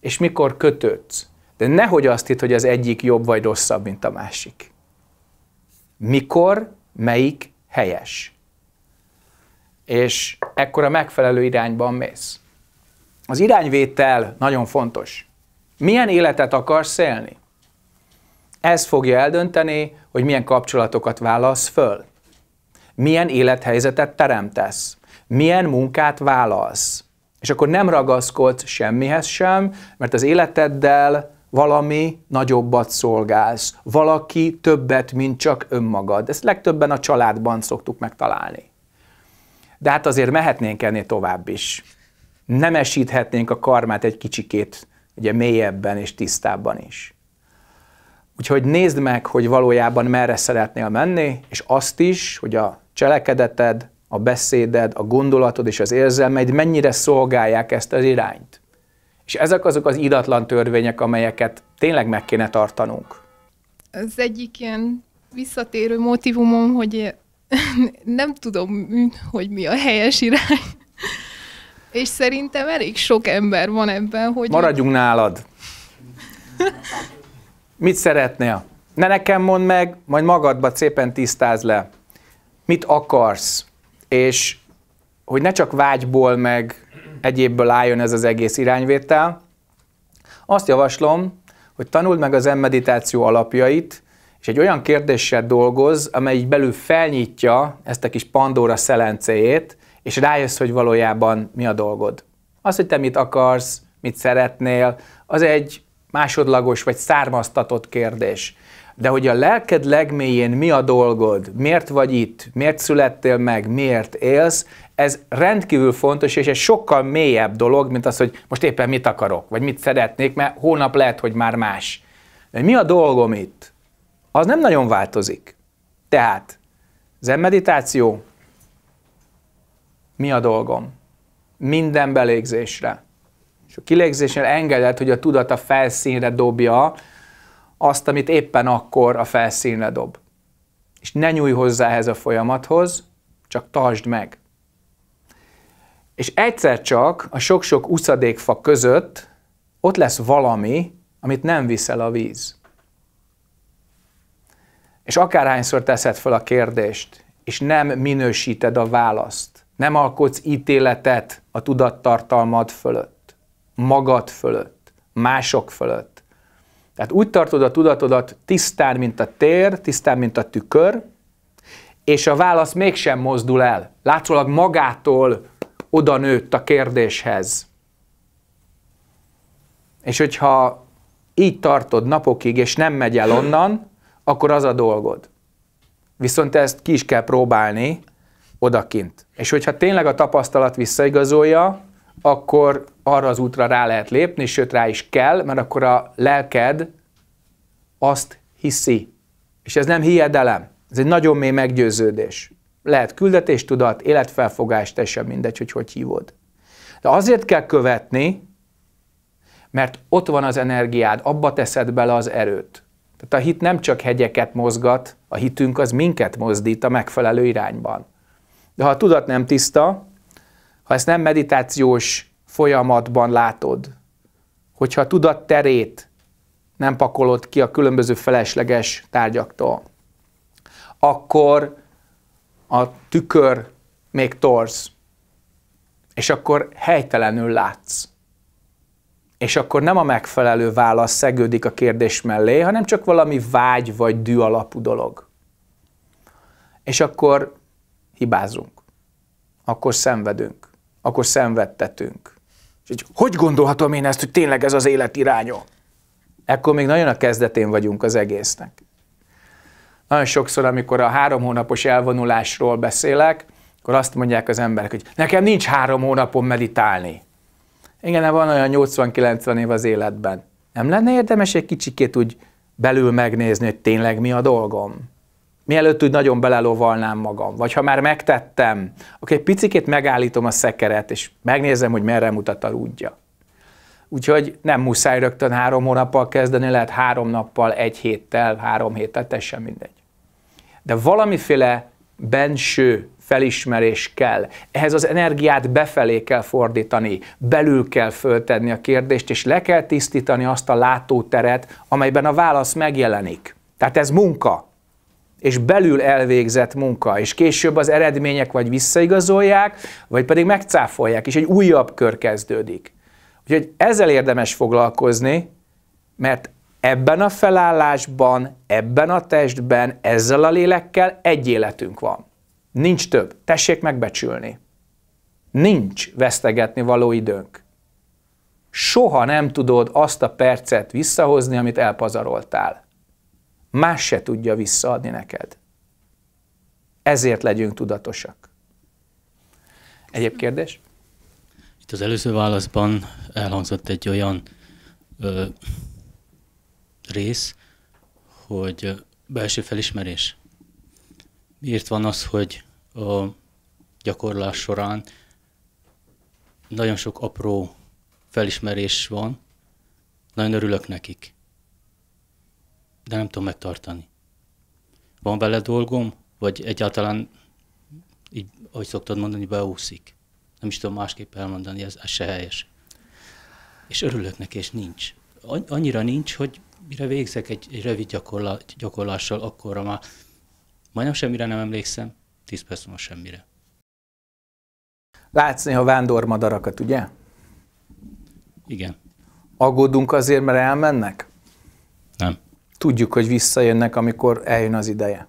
és mikor kötődsz. De nehogy azt itt, hogy az egyik jobb vagy rosszabb, mint a másik. Mikor, melyik helyes. És ekkor a megfelelő irányban mész. Az irányvétel nagyon fontos. Milyen életet akarsz élni? Ez fogja eldönteni, hogy milyen kapcsolatokat válasz föl, milyen élethelyzetet teremtesz, milyen munkát válasz. És akkor nem ragaszkodsz semmihez sem, mert az életeddel valami nagyobbat szolgálsz, valaki többet, mint csak önmagad. Ezt legtöbben a családban szoktuk megtalálni. De hát azért mehetnénk ennél tovább is. Nem esíthetnénk a karmát egy kicsikét ugye mélyebben és tisztábban is. Úgyhogy nézd meg, hogy valójában merre szeretnél menni, és azt is, hogy a cselekedeted, a beszéded, a gondolatod és az érzelmeid mennyire szolgálják ezt az irányt. És ezek azok az idatlan törvények, amelyeket tényleg meg kéne tartanunk. Az egyik ilyen visszatérő motivumom, hogy [LAUGHS] nem tudom, hogy mi a helyes irány. És szerintem elég sok ember van ebben, hogy... Maradjunk nálad! [LAUGHS] Mit szeretnél? Ne nekem mondd meg, majd magadba szépen tisztáz le. Mit akarsz? És hogy ne csak vágyból meg egyébből álljon ez az egész irányvétel, azt javaslom, hogy tanuld meg az emmeditáció alapjait, és egy olyan kérdéssel dolgoz, amely így belül felnyitja ezt a kis Pandora szelencéjét, és rájössz, hogy valójában mi a dolgod. Az, hogy te mit akarsz, mit szeretnél, az egy másodlagos vagy származtatott kérdés. De hogy a lelked legmélyén mi a dolgod, miért vagy itt, miért születtél meg, miért élsz, ez rendkívül fontos, és egy sokkal mélyebb dolog, mint az, hogy most éppen mit akarok, vagy mit szeretnék, mert hónap lehet, hogy már más. De mi a dolgom itt? Az nem nagyon változik. Tehát, zen meditáció, mi a dolgom? Minden belégzésre és a kilégzésnél engedett, hogy a tudat a felszínre dobja azt, amit éppen akkor a felszínre dob. És ne nyúj hozzá ehhez a folyamathoz, csak tartsd meg. És egyszer csak a sok-sok uszadékfa között ott lesz valami, amit nem viszel a víz. És akárhányszor teszed fel a kérdést, és nem minősíted a választ, nem alkotsz ítéletet a tudattartalmad fölött, magad fölött, mások fölött. Tehát úgy tartod a tudatodat tisztán, mint a tér, tisztán, mint a tükör, és a válasz mégsem mozdul el. Látszólag magától oda nőtt a kérdéshez. És hogyha így tartod napokig, és nem megy el onnan, akkor az a dolgod. Viszont ezt ki is kell próbálni odakint. És hogyha tényleg a tapasztalat visszaigazolja, akkor arra az útra rá lehet lépni, sőt rá is kell, mert akkor a lelked azt hiszi. És ez nem hiedelem, ez egy nagyon mély meggyőződés. Lehet küldetéstudat, életfelfogás, teljesen mindegy, hogy hogy hívod. De azért kell követni, mert ott van az energiád, abba teszed bele az erőt. Tehát a hit nem csak hegyeket mozgat, a hitünk az minket mozdít a megfelelő irányban. De ha a tudat nem tiszta, ha ezt nem meditációs folyamatban látod. Hogyha a tudat terét nem pakolod ki a különböző felesleges tárgyaktól, akkor a tükör még torz, és akkor helytelenül látsz. És akkor nem a megfelelő válasz szegődik a kérdés mellé, hanem csak valami vágy vagy dű alapú dolog. És akkor hibázunk. Akkor szenvedünk. Akkor szenvedtetünk és így, hogy gondolhatom én ezt, hogy tényleg ez az élet iránya? Ekkor még nagyon a kezdetén vagyunk az egésznek. Nagyon sokszor, amikor a három hónapos elvonulásról beszélek, akkor azt mondják az emberek, hogy nekem nincs három hónapon meditálni. Igen, van olyan 80-90 év az életben. Nem lenne érdemes egy kicsikét úgy belül megnézni, hogy tényleg mi a dolgom? mielőtt úgy nagyon belelovalnám magam, vagy ha már megtettem, akkor egy picikét megállítom a szekeret, és megnézem, hogy merre mutat a rúdja. Úgyhogy nem muszáj rögtön három hónappal kezdeni, lehet három nappal, egy héttel, három héttel, teljesen mindegy. De valamiféle benső felismerés kell. Ehhez az energiát befelé kell fordítani, belül kell föltenni a kérdést, és le kell tisztítani azt a látóteret, amelyben a válasz megjelenik. Tehát ez munka, és belül elvégzett munka, és később az eredmények vagy visszaigazolják, vagy pedig megcáfolják, és egy újabb kör kezdődik. Úgyhogy ezzel érdemes foglalkozni, mert ebben a felállásban, ebben a testben, ezzel a lélekkel egy életünk van. Nincs több. Tessék megbecsülni. Nincs vesztegetni való időnk. Soha nem tudod azt a percet visszahozni, amit elpazaroltál más se tudja visszaadni neked. Ezért legyünk tudatosak. Egyéb kérdés? Itt az előző válaszban elhangzott egy olyan ö, rész, hogy belső felismerés. Miért van az, hogy a gyakorlás során nagyon sok apró felismerés van, nagyon örülök nekik de nem tudom megtartani. Van vele dolgom, vagy egyáltalán, így, ahogy szoktad mondani, beúszik. Nem is tudom másképp elmondani, ez, ez se helyes. És örülök neki, és nincs. Annyira nincs, hogy mire végzek egy, egy rövid gyakorla, gyakorlással, akkorra már majdnem semmire nem emlékszem, tíz perc múlva semmire. Látsz néha vándormadarakat, ugye? Igen. Aggódunk azért, mert elmennek? Nem tudjuk, hogy visszajönnek, amikor eljön az ideje.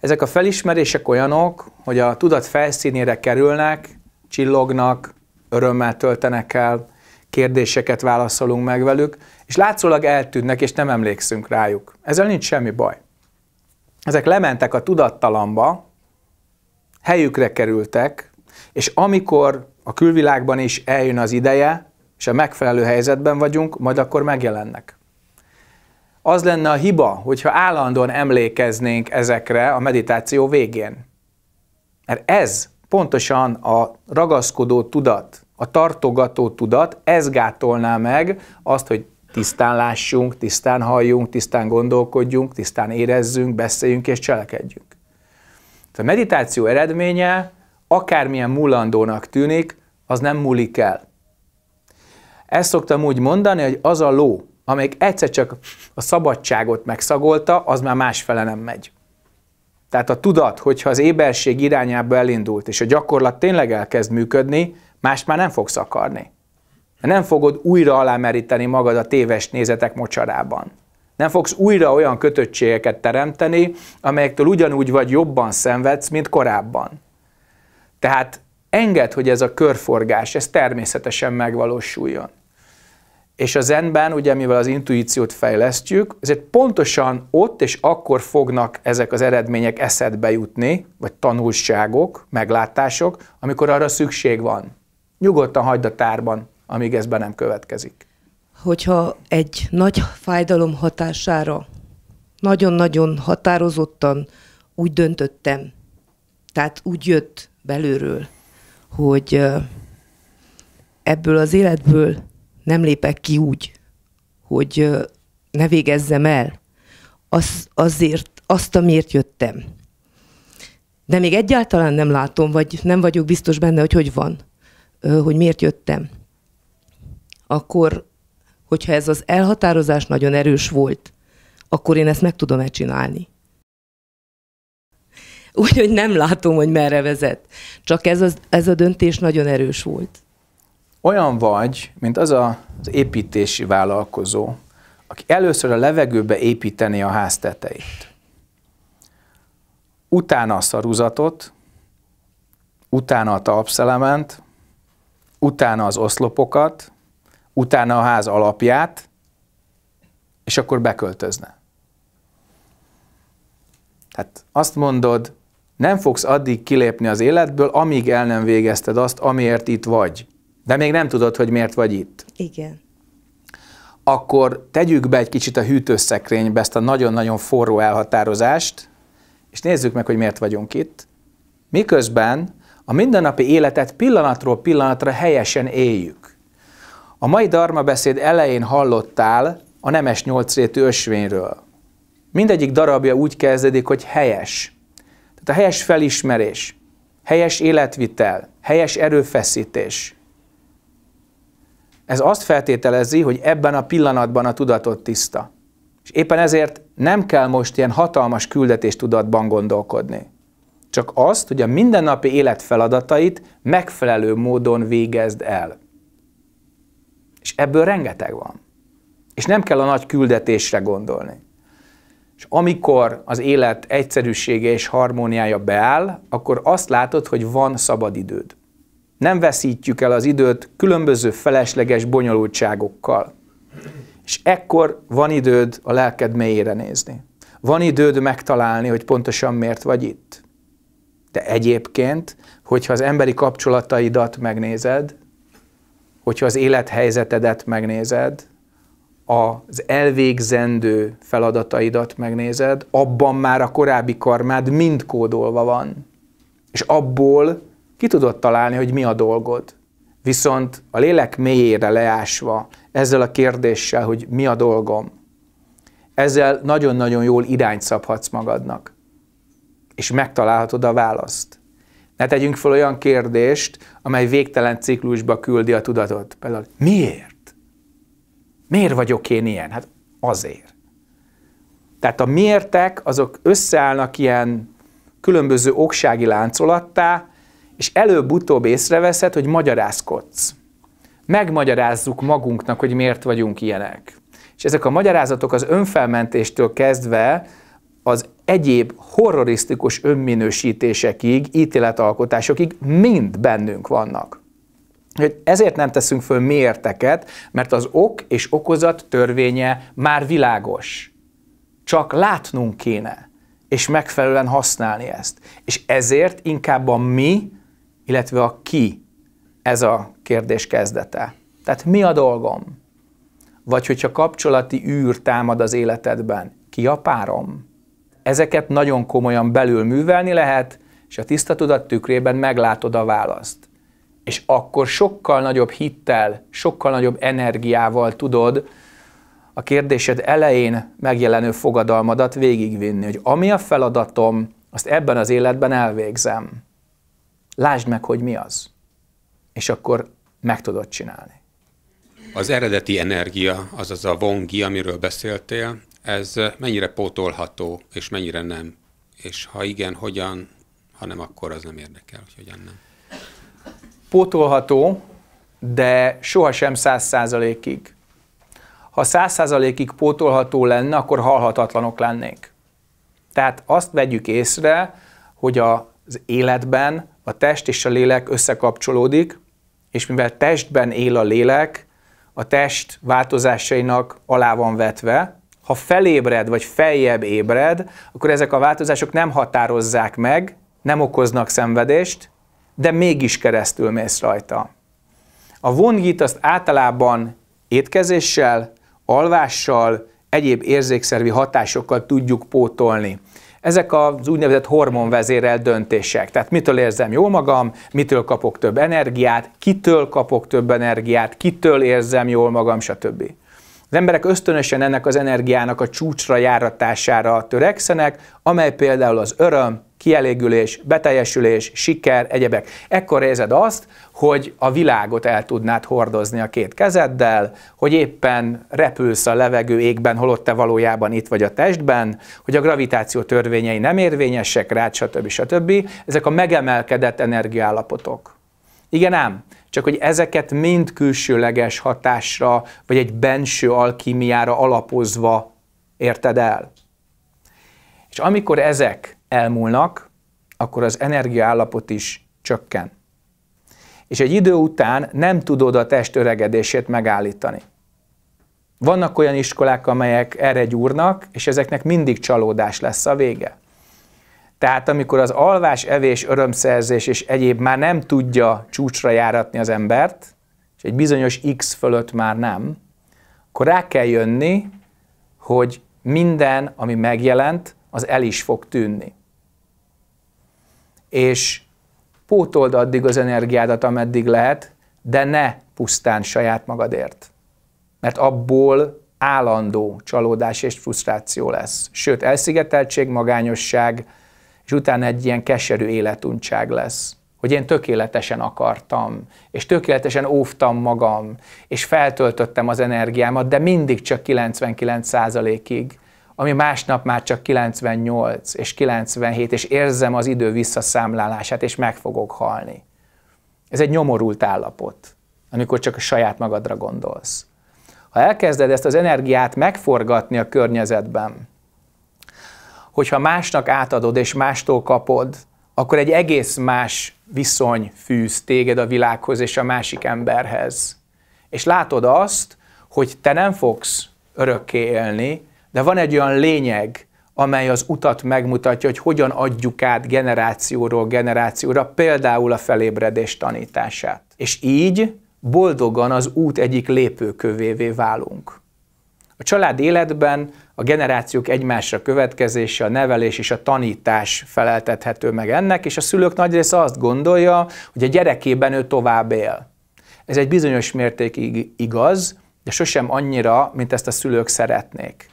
Ezek a felismerések olyanok, hogy a tudat felszínére kerülnek, csillognak, örömmel töltenek el, kérdéseket válaszolunk meg velük, és látszólag eltűnnek, és nem emlékszünk rájuk. Ezzel nincs semmi baj. Ezek lementek a tudattalamba, helyükre kerültek, és amikor a külvilágban is eljön az ideje, és a megfelelő helyzetben vagyunk, majd akkor megjelennek az lenne a hiba, hogyha állandóan emlékeznénk ezekre a meditáció végén. Mert ez pontosan a ragaszkodó tudat, a tartogató tudat, ez gátolná meg azt, hogy tisztán lássunk, tisztán halljunk, tisztán gondolkodjunk, tisztán érezzünk, beszéljünk és cselekedjünk. A meditáció eredménye, akármilyen mulandónak tűnik, az nem múlik el. Ezt szoktam úgy mondani, hogy az a ló, amelyik egyszer csak a szabadságot megszagolta, az már másfele nem megy. Tehát a tudat, hogyha az éberség irányába elindult, és a gyakorlat tényleg elkezd működni, más már nem fogsz akarni. Nem fogod újra alámeríteni magad a téves nézetek mocsarában. Nem fogsz újra olyan kötöttségeket teremteni, amelyektől ugyanúgy vagy jobban szenvedsz, mint korábban. Tehát enged, hogy ez a körforgás, ez természetesen megvalósuljon. És a zenben, ugye mivel az intuíciót fejlesztjük, ezért pontosan ott és akkor fognak ezek az eredmények eszedbe jutni, vagy tanulságok, meglátások, amikor arra szükség van. Nyugodtan hagyd a tárban, amíg ez be nem következik. Hogyha egy nagy fájdalom hatására nagyon-nagyon határozottan úgy döntöttem, tehát úgy jött belőről, hogy ebből az életből nem lépek ki úgy, hogy ne végezzem el az, azért, azt, amiért jöttem. De még egyáltalán nem látom, vagy nem vagyok biztos benne, hogy hogy van, hogy miért jöttem. Akkor, hogyha ez az elhatározás nagyon erős volt, akkor én ezt meg tudom megcsinálni. Úgyhogy nem látom, hogy merre vezet. Csak ez, az, ez a döntés nagyon erős volt olyan vagy, mint az a, az építési vállalkozó, aki először a levegőbe építeni a ház tetejét. Utána a szaruzatot, utána a talpszelement, utána az oszlopokat, utána a ház alapját, és akkor beköltözne. Tehát azt mondod, nem fogsz addig kilépni az életből, amíg el nem végezted azt, amiért itt vagy de még nem tudod, hogy miért vagy itt. Igen. Akkor tegyük be egy kicsit a hűtőszekrénybe ezt a nagyon-nagyon forró elhatározást, és nézzük meg, hogy miért vagyunk itt. Miközben a mindennapi életet pillanatról pillanatra helyesen éljük. A mai Dharma beszéd elején hallottál a nemes nyolcrétű ösvényről. Mindegyik darabja úgy kezdődik, hogy helyes. Tehát a helyes felismerés, helyes életvitel, helyes erőfeszítés, ez azt feltételezi, hogy ebben a pillanatban a tudatod tiszta. És éppen ezért nem kell most ilyen hatalmas küldetéstudatban gondolkodni. Csak azt, hogy a mindennapi élet feladatait megfelelő módon végezd el. És ebből rengeteg van. És nem kell a nagy küldetésre gondolni. És amikor az élet egyszerűsége és harmóniája beáll, akkor azt látod, hogy van szabadidőd nem veszítjük el az időt különböző felesleges bonyolultságokkal. És ekkor van időd a lelked mélyére nézni. Van időd megtalálni, hogy pontosan miért vagy itt. De egyébként, hogyha az emberi kapcsolataidat megnézed, hogyha az élethelyzetedet megnézed, az elvégzendő feladataidat megnézed, abban már a korábbi karmád mind kódolva van. És abból ki tudod találni, hogy mi a dolgod. Viszont a lélek mélyére leásva ezzel a kérdéssel, hogy mi a dolgom, ezzel nagyon-nagyon jól irányt szabhatsz magadnak. És megtalálhatod a választ. Ne tegyünk fel olyan kérdést, amely végtelen ciklusba küldi a tudatot. Például miért? Miért vagyok én ilyen? Hát azért. Tehát a miértek azok összeállnak ilyen különböző oksági láncolattá, és előbb-utóbb észreveszed, hogy magyarázkodsz. Megmagyarázzuk magunknak, hogy miért vagyunk ilyenek. És ezek a magyarázatok az önfelmentéstől kezdve az egyéb horrorisztikus önminősítésekig, ítéletalkotásokig mind bennünk vannak. Hogy ezért nem teszünk föl mérteket, mert az ok és okozat törvénye már világos. Csak látnunk kéne, és megfelelően használni ezt. És ezért inkább a mi illetve a ki, ez a kérdés kezdete. Tehát mi a dolgom? Vagy hogyha kapcsolati űr támad az életedben, ki a párom? Ezeket nagyon komolyan belül művelni lehet, és a tiszta tudat tükrében meglátod a választ. És akkor sokkal nagyobb hittel, sokkal nagyobb energiával tudod a kérdésed elején megjelenő fogadalmadat végigvinni, hogy ami a feladatom, azt ebben az életben elvégzem lásd meg, hogy mi az, és akkor meg tudod csinálni. Az eredeti energia, azaz a vongi, amiről beszéltél, ez mennyire pótolható, és mennyire nem? És ha igen, hogyan, ha nem, akkor az nem érdekel, hogy hogyan nem. Pótolható, de sohasem száz százalékig. Ha száz százalékig pótolható lenne, akkor halhatatlanok lennénk. Tehát azt vegyük észre, hogy az életben a test és a lélek összekapcsolódik, és mivel testben él a lélek, a test változásainak alá van vetve. Ha felébred, vagy feljebb ébred, akkor ezek a változások nem határozzák meg, nem okoznak szenvedést, de mégis keresztül mész rajta. A vongit azt általában étkezéssel, alvással, egyéb érzékszervi hatásokkal tudjuk pótolni. Ezek az úgynevezett hormonvezérel döntések. Tehát mitől érzem jól magam, mitől kapok több energiát, kitől kapok több energiát, kitől érzem jól magam, stb. Az emberek ösztönösen ennek az energiának a csúcsra járatására törekszenek, amely például az öröm, kielégülés, beteljesülés, siker, egyebek. Ekkor érzed azt, hogy a világot el tudnád hordozni a két kezeddel, hogy éppen repülsz a levegő égben, holott te valójában itt vagy a testben, hogy a gravitáció törvényei nem érvényesek rád, stb. stb. Ezek a megemelkedett energiállapotok. Igen ám, csak hogy ezeket mind külsőleges hatásra, vagy egy benső alkímiára alapozva érted el. És amikor ezek elmúlnak, akkor az energiaállapot is csökken. És egy idő után nem tudod a test öregedését megállítani. Vannak olyan iskolák, amelyek erre gyúrnak, és ezeknek mindig csalódás lesz a vége. Tehát amikor az alvás, evés, örömszerzés és egyéb már nem tudja csúcsra járatni az embert, és egy bizonyos X fölött már nem, akkor rá kell jönni, hogy minden, ami megjelent, az el is fog tűnni. És pótold addig az energiádat, ameddig lehet, de ne pusztán saját magadért. Mert abból állandó csalódás és frusztráció lesz. Sőt, elszigeteltség, magányosság, és utána egy ilyen keserű életuntság lesz hogy én tökéletesen akartam, és tökéletesen óvtam magam, és feltöltöttem az energiámat, de mindig csak 99%-ig, ami másnap már csak 98 és 97, és érzem az idő visszaszámlálását, és meg fogok halni. Ez egy nyomorult állapot, amikor csak a saját magadra gondolsz. Ha elkezded ezt az energiát megforgatni a környezetben, hogyha másnak átadod és mástól kapod, akkor egy egész más viszony fűz téged a világhoz és a másik emberhez. És látod azt, hogy te nem fogsz örökké élni, de van egy olyan lényeg, amely az utat megmutatja, hogy hogyan adjuk át generációról generációra, például a felébredés tanítását. És így boldogan az út egyik lépőkövévé válunk. A család életben a generációk egymásra következése, a nevelés és a tanítás feleltethető meg ennek, és a szülők nagy része azt gondolja, hogy a gyerekében ő tovább él. Ez egy bizonyos mértékig igaz, de sosem annyira, mint ezt a szülők szeretnék.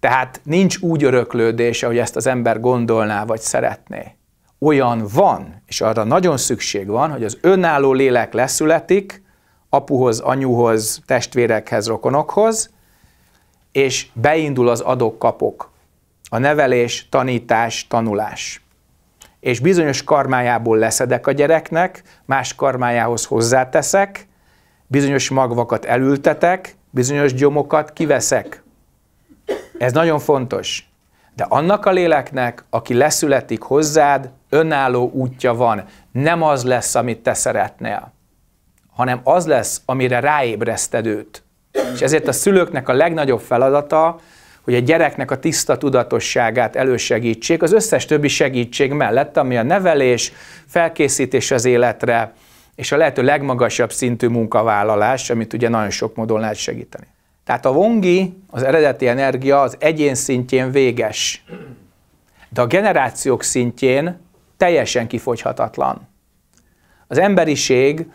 Tehát nincs úgy öröklődés, ahogy ezt az ember gondolná vagy szeretné. Olyan van, és arra nagyon szükség van, hogy az önálló lélek leszületik, apuhoz, anyuhoz, testvérekhez, rokonokhoz, és beindul az adok-kapok. A nevelés, tanítás, tanulás. És bizonyos karmájából leszedek a gyereknek, más karmájához hozzáteszek, bizonyos magvakat elültetek, bizonyos gyomokat kiveszek. Ez nagyon fontos. De annak a léleknek, aki leszületik hozzád, önálló útja van. Nem az lesz, amit te szeretnél, hanem az lesz, amire ráébreszted őt. És ezért a szülőknek a legnagyobb feladata, hogy a gyereknek a tiszta tudatosságát elősegítsék az összes többi segítség mellett, ami a nevelés, felkészítés az életre, és a lehető legmagasabb szintű munkavállalás, amit ugye nagyon sok módon lehet segíteni. Tehát a vongi, az eredeti energia az egyén szintjén véges, de a generációk szintjén teljesen kifogyhatatlan. Az emberiség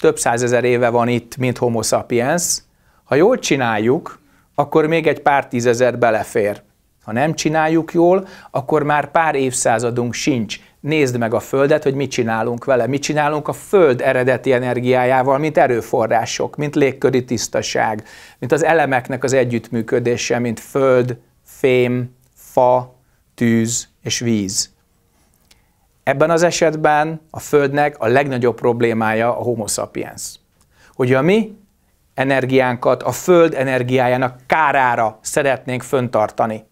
több százezer éve van itt, mint homo sapiens. Ha jól csináljuk, akkor még egy pár tízezer belefér. Ha nem csináljuk jól, akkor már pár évszázadunk sincs. Nézd meg a Földet, hogy mit csinálunk vele. Mit csinálunk a Föld eredeti energiájával, mint erőforrások, mint légköri tisztaság, mint az elemeknek az együttműködése, mint Föld, fém, fa, tűz és víz. Ebben az esetben a Földnek a legnagyobb problémája a homo sapiens. Hogy a mi energiánkat a Föld energiájának kárára szeretnénk föntartani.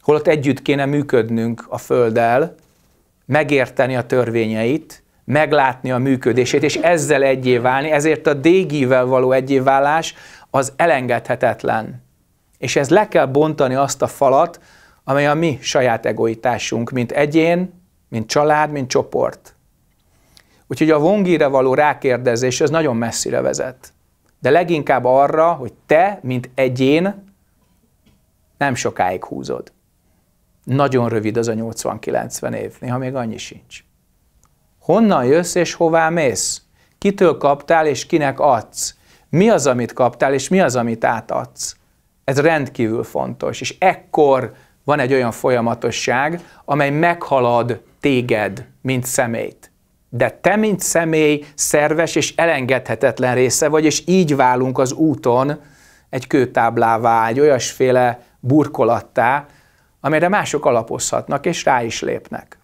Holott együtt kéne működnünk a Földdel, megérteni a törvényeit, meglátni a működését, és ezzel egyé válni, ezért a DG-vel való egyéválás az elengedhetetlen. És ez le kell bontani azt a falat, amely a mi saját egoitásunk, mint egyén, mint család, mint csoport. Úgyhogy a vongire való rákérdezés, ez nagyon messzire vezet. De leginkább arra, hogy te, mint egyén, nem sokáig húzod. Nagyon rövid az a 80-90 év, néha még annyi sincs. Honnan jössz és hová mész? Kitől kaptál és kinek adsz? Mi az, amit kaptál és mi az, amit átadsz? Ez rendkívül fontos, és ekkor van egy olyan folyamatosság, amely meghalad téged, mint személyt. De te, mint személy, szerves és elengedhetetlen része vagy, és így válunk az úton egy kőtáblává, egy olyasféle burkolattá, amire mások alapozhatnak, és rá is lépnek.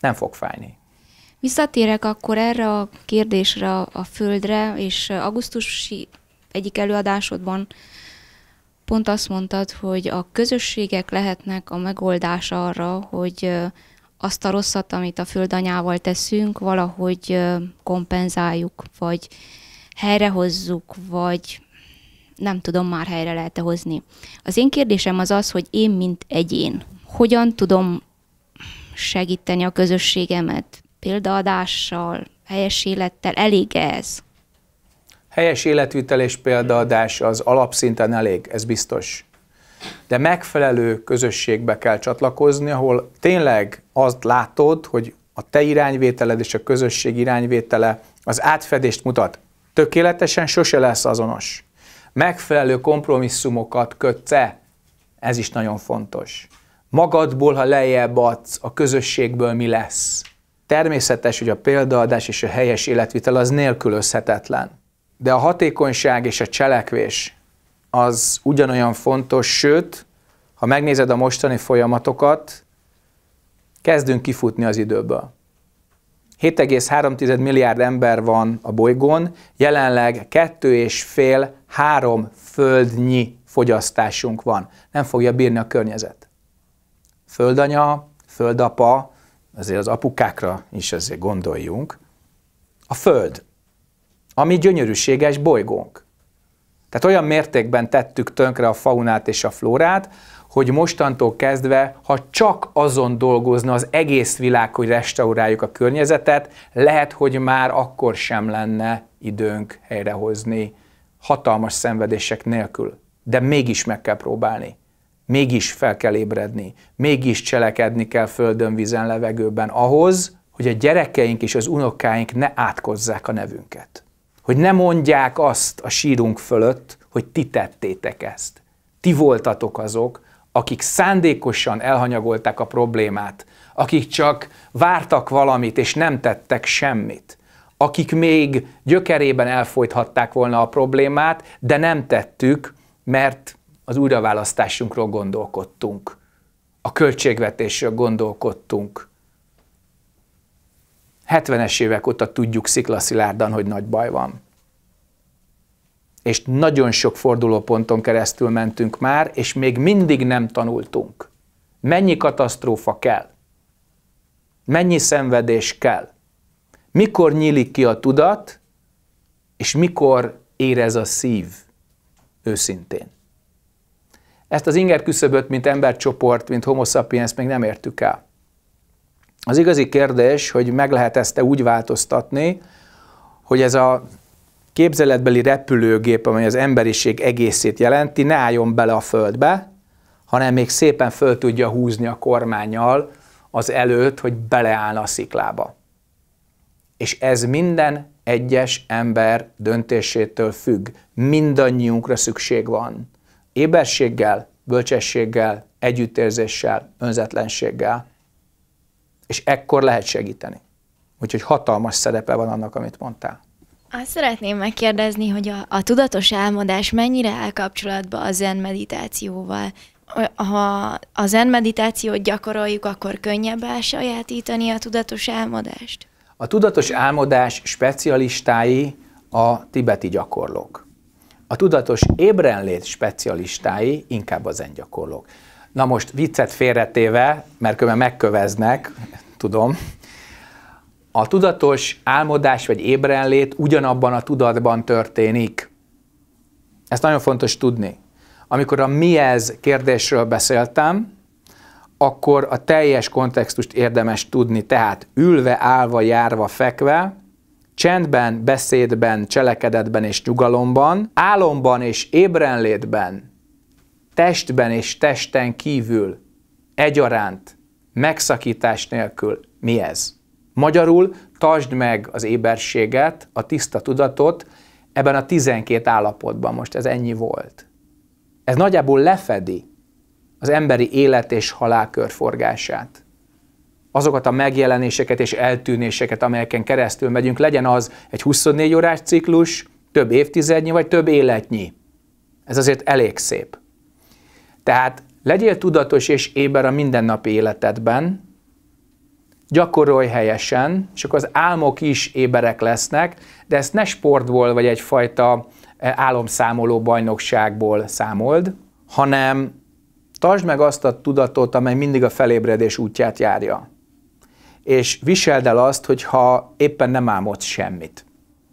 Nem fog fájni. Visszatérek akkor erre a kérdésre, a földre, és augusztusi egyik előadásodban pont azt mondtad, hogy a közösségek lehetnek a megoldás arra, hogy azt a rosszat, amit a földanyával teszünk, valahogy kompenzáljuk, vagy helyrehozzuk, vagy nem tudom már helyre lehet -e hozni. Az én kérdésem az az, hogy én, mint egyén, hogyan tudom segíteni a közösségemet? Példaadással, helyes élettel, elég -e ez? Helyes életvitel és példaadás az alapszinten elég, ez biztos de megfelelő közösségbe kell csatlakozni, ahol tényleg azt látod, hogy a te irányvételed és a közösség irányvétele az átfedést mutat. Tökéletesen sose lesz azonos. Megfelelő kompromisszumokat kötsz e. ez is nagyon fontos. Magadból, ha lejjebb adsz, a közösségből mi lesz? Természetes, hogy a példaadás és a helyes életvitel az nélkülözhetetlen. De a hatékonyság és a cselekvés az ugyanolyan fontos, sőt, ha megnézed a mostani folyamatokat, kezdünk kifutni az időből. 7,3 milliárd ember van a bolygón, jelenleg 2,5-3 földnyi fogyasztásunk van. Nem fogja bírni a környezet. Földanya, földapa, azért az apukákra is azért gondoljunk. A föld, ami gyönyörűséges bolygónk. Tehát olyan mértékben tettük tönkre a faunát és a flórát, hogy mostantól kezdve, ha csak azon dolgozna az egész világ, hogy restauráljuk a környezetet, lehet, hogy már akkor sem lenne időnk helyrehozni hatalmas szenvedések nélkül. De mégis meg kell próbálni. Mégis fel kell ébredni. Mégis cselekedni kell földön, vízen, levegőben ahhoz, hogy a gyerekeink és az unokáink ne átkozzák a nevünket hogy ne mondják azt a sírunk fölött, hogy ti tettétek ezt. Ti voltatok azok, akik szándékosan elhanyagolták a problémát, akik csak vártak valamit és nem tettek semmit, akik még gyökerében elfolythatták volna a problémát, de nem tettük, mert az újraválasztásunkról gondolkodtunk, a költségvetésről gondolkodtunk, 70-es évek óta tudjuk sziklaszilárdan, hogy nagy baj van. És nagyon sok fordulóponton keresztül mentünk már, és még mindig nem tanultunk. Mennyi katasztrófa kell? Mennyi szenvedés kell? Mikor nyílik ki a tudat, és mikor érez a szív őszintén? Ezt az inger küszöböt, mint embercsoport, mint homo sapiens még nem értük el. Az igazi kérdés, hogy meg lehet ezt úgy változtatni, hogy ez a képzeletbeli repülőgép, amely az emberiség egészét jelenti, ne álljon bele a földbe, hanem még szépen föl tudja húzni a kormányjal az előtt, hogy beleállna a sziklába. És ez minden egyes ember döntésétől függ. Mindannyiunkra szükség van. Éberséggel, bölcsességgel, együttérzéssel, önzetlenséggel. És ekkor lehet segíteni. Úgyhogy hatalmas szerepe van annak, amit mondtál. Azt szeretném megkérdezni, hogy a, a tudatos álmodás mennyire áll kapcsolatba a zen meditációval? Ha a zen meditációt gyakoroljuk, akkor könnyebb elsajátítani a tudatos álmodást? A tudatos álmodás specialistái a tibeti gyakorlók. A tudatos ébrenlét specialistái inkább a zen gyakorlók. Na most viccet félretéve, mert különben megköveznek, tudom, a tudatos álmodás vagy ébrenlét ugyanabban a tudatban történik. Ezt nagyon fontos tudni. Amikor a mi ez kérdésről beszéltem, akkor a teljes kontextust érdemes tudni, tehát ülve, állva, járva, fekve, csendben, beszédben, cselekedetben és nyugalomban, álomban és ébrenlétben testben és testen kívül egyaránt, megszakítás nélkül mi ez? Magyarul tartsd meg az éberséget, a tiszta tudatot ebben a 12 állapotban, most ez ennyi volt. Ez nagyjából lefedi az emberi élet és halál körforgását. Azokat a megjelenéseket és eltűnéseket, amelyeken keresztül megyünk, legyen az egy 24 órás ciklus, több évtizednyi vagy több életnyi. Ez azért elég szép. Tehát legyél tudatos és éber a mindennapi életedben, gyakorolj helyesen, és akkor az álmok is éberek lesznek, de ezt ne sportból vagy egyfajta eh, álomszámoló bajnokságból számold, hanem tartsd meg azt a tudatot, amely mindig a felébredés útját járja. És viseld el azt, hogyha éppen nem álmodsz semmit.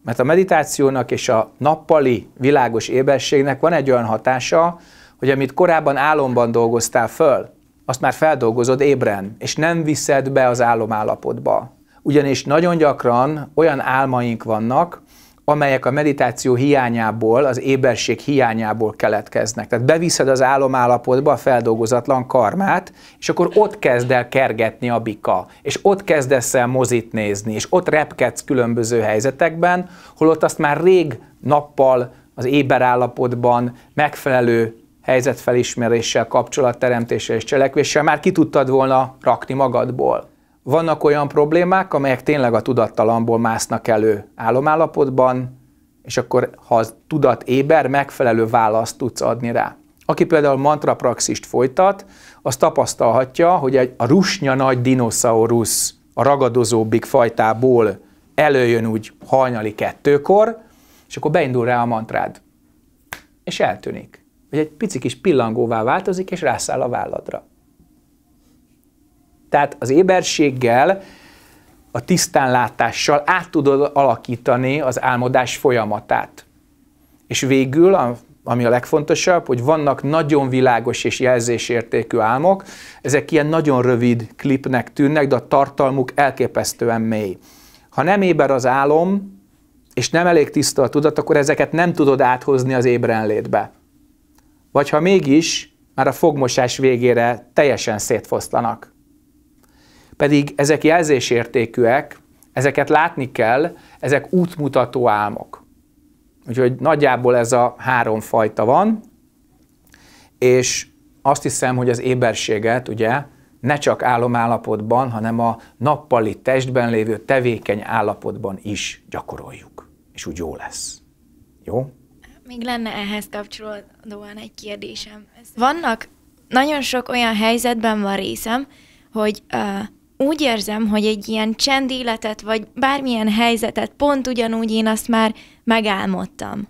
Mert a meditációnak és a nappali világos éberségnek van egy olyan hatása, hogy amit korábban álomban dolgoztál föl, azt már feldolgozod ébren, és nem viszed be az álomállapotba. Ugyanis nagyon gyakran olyan álmaink vannak, amelyek a meditáció hiányából, az éberség hiányából keletkeznek. Tehát beviszed az álomállapotba a feldolgozatlan karmát, és akkor ott kezd el kergetni a bika, és ott kezdesz el mozit nézni, és ott repkedsz különböző helyzetekben, holott azt már rég nappal az éber állapotban megfelelő helyzetfelismeréssel, kapcsolatteremtéssel és cselekvéssel már ki tudtad volna rakni magadból. Vannak olyan problémák, amelyek tényleg a tudattalamból másznak elő álomállapotban, és akkor ha az tudat éber, megfelelő választ tudsz adni rá. Aki például praxist folytat, az tapasztalhatja, hogy egy, a rusnya nagy dinoszaurusz a ragadozóbbik fajtából előjön úgy hajnali kettőkor, és akkor beindul rá a mantrád. És eltűnik vagy egy pici kis pillangóvá változik, és rászáll a válladra. Tehát az éberséggel, a tisztánlátással át tudod alakítani az álmodás folyamatát. És végül, ami a legfontosabb, hogy vannak nagyon világos és jelzésértékű álmok, ezek ilyen nagyon rövid klipnek tűnnek, de a tartalmuk elképesztően mély. Ha nem éber az álom, és nem elég tiszta a tudat, akkor ezeket nem tudod áthozni az ébrenlétbe vagy ha mégis, már a fogmosás végére teljesen szétfoszlanak. Pedig ezek jelzésértékűek, ezeket látni kell, ezek útmutató álmok. Úgyhogy nagyjából ez a három fajta van, és azt hiszem, hogy az éberséget ugye ne csak álomállapotban, hanem a nappali testben lévő tevékeny állapotban is gyakoroljuk. És úgy jó lesz. Jó? Még lenne ehhez kapcsolódóan egy kérdésem. Vannak, nagyon sok olyan helyzetben van részem, hogy uh, úgy érzem, hogy egy ilyen csend életet vagy bármilyen helyzetet pont ugyanúgy én azt már megálmodtam.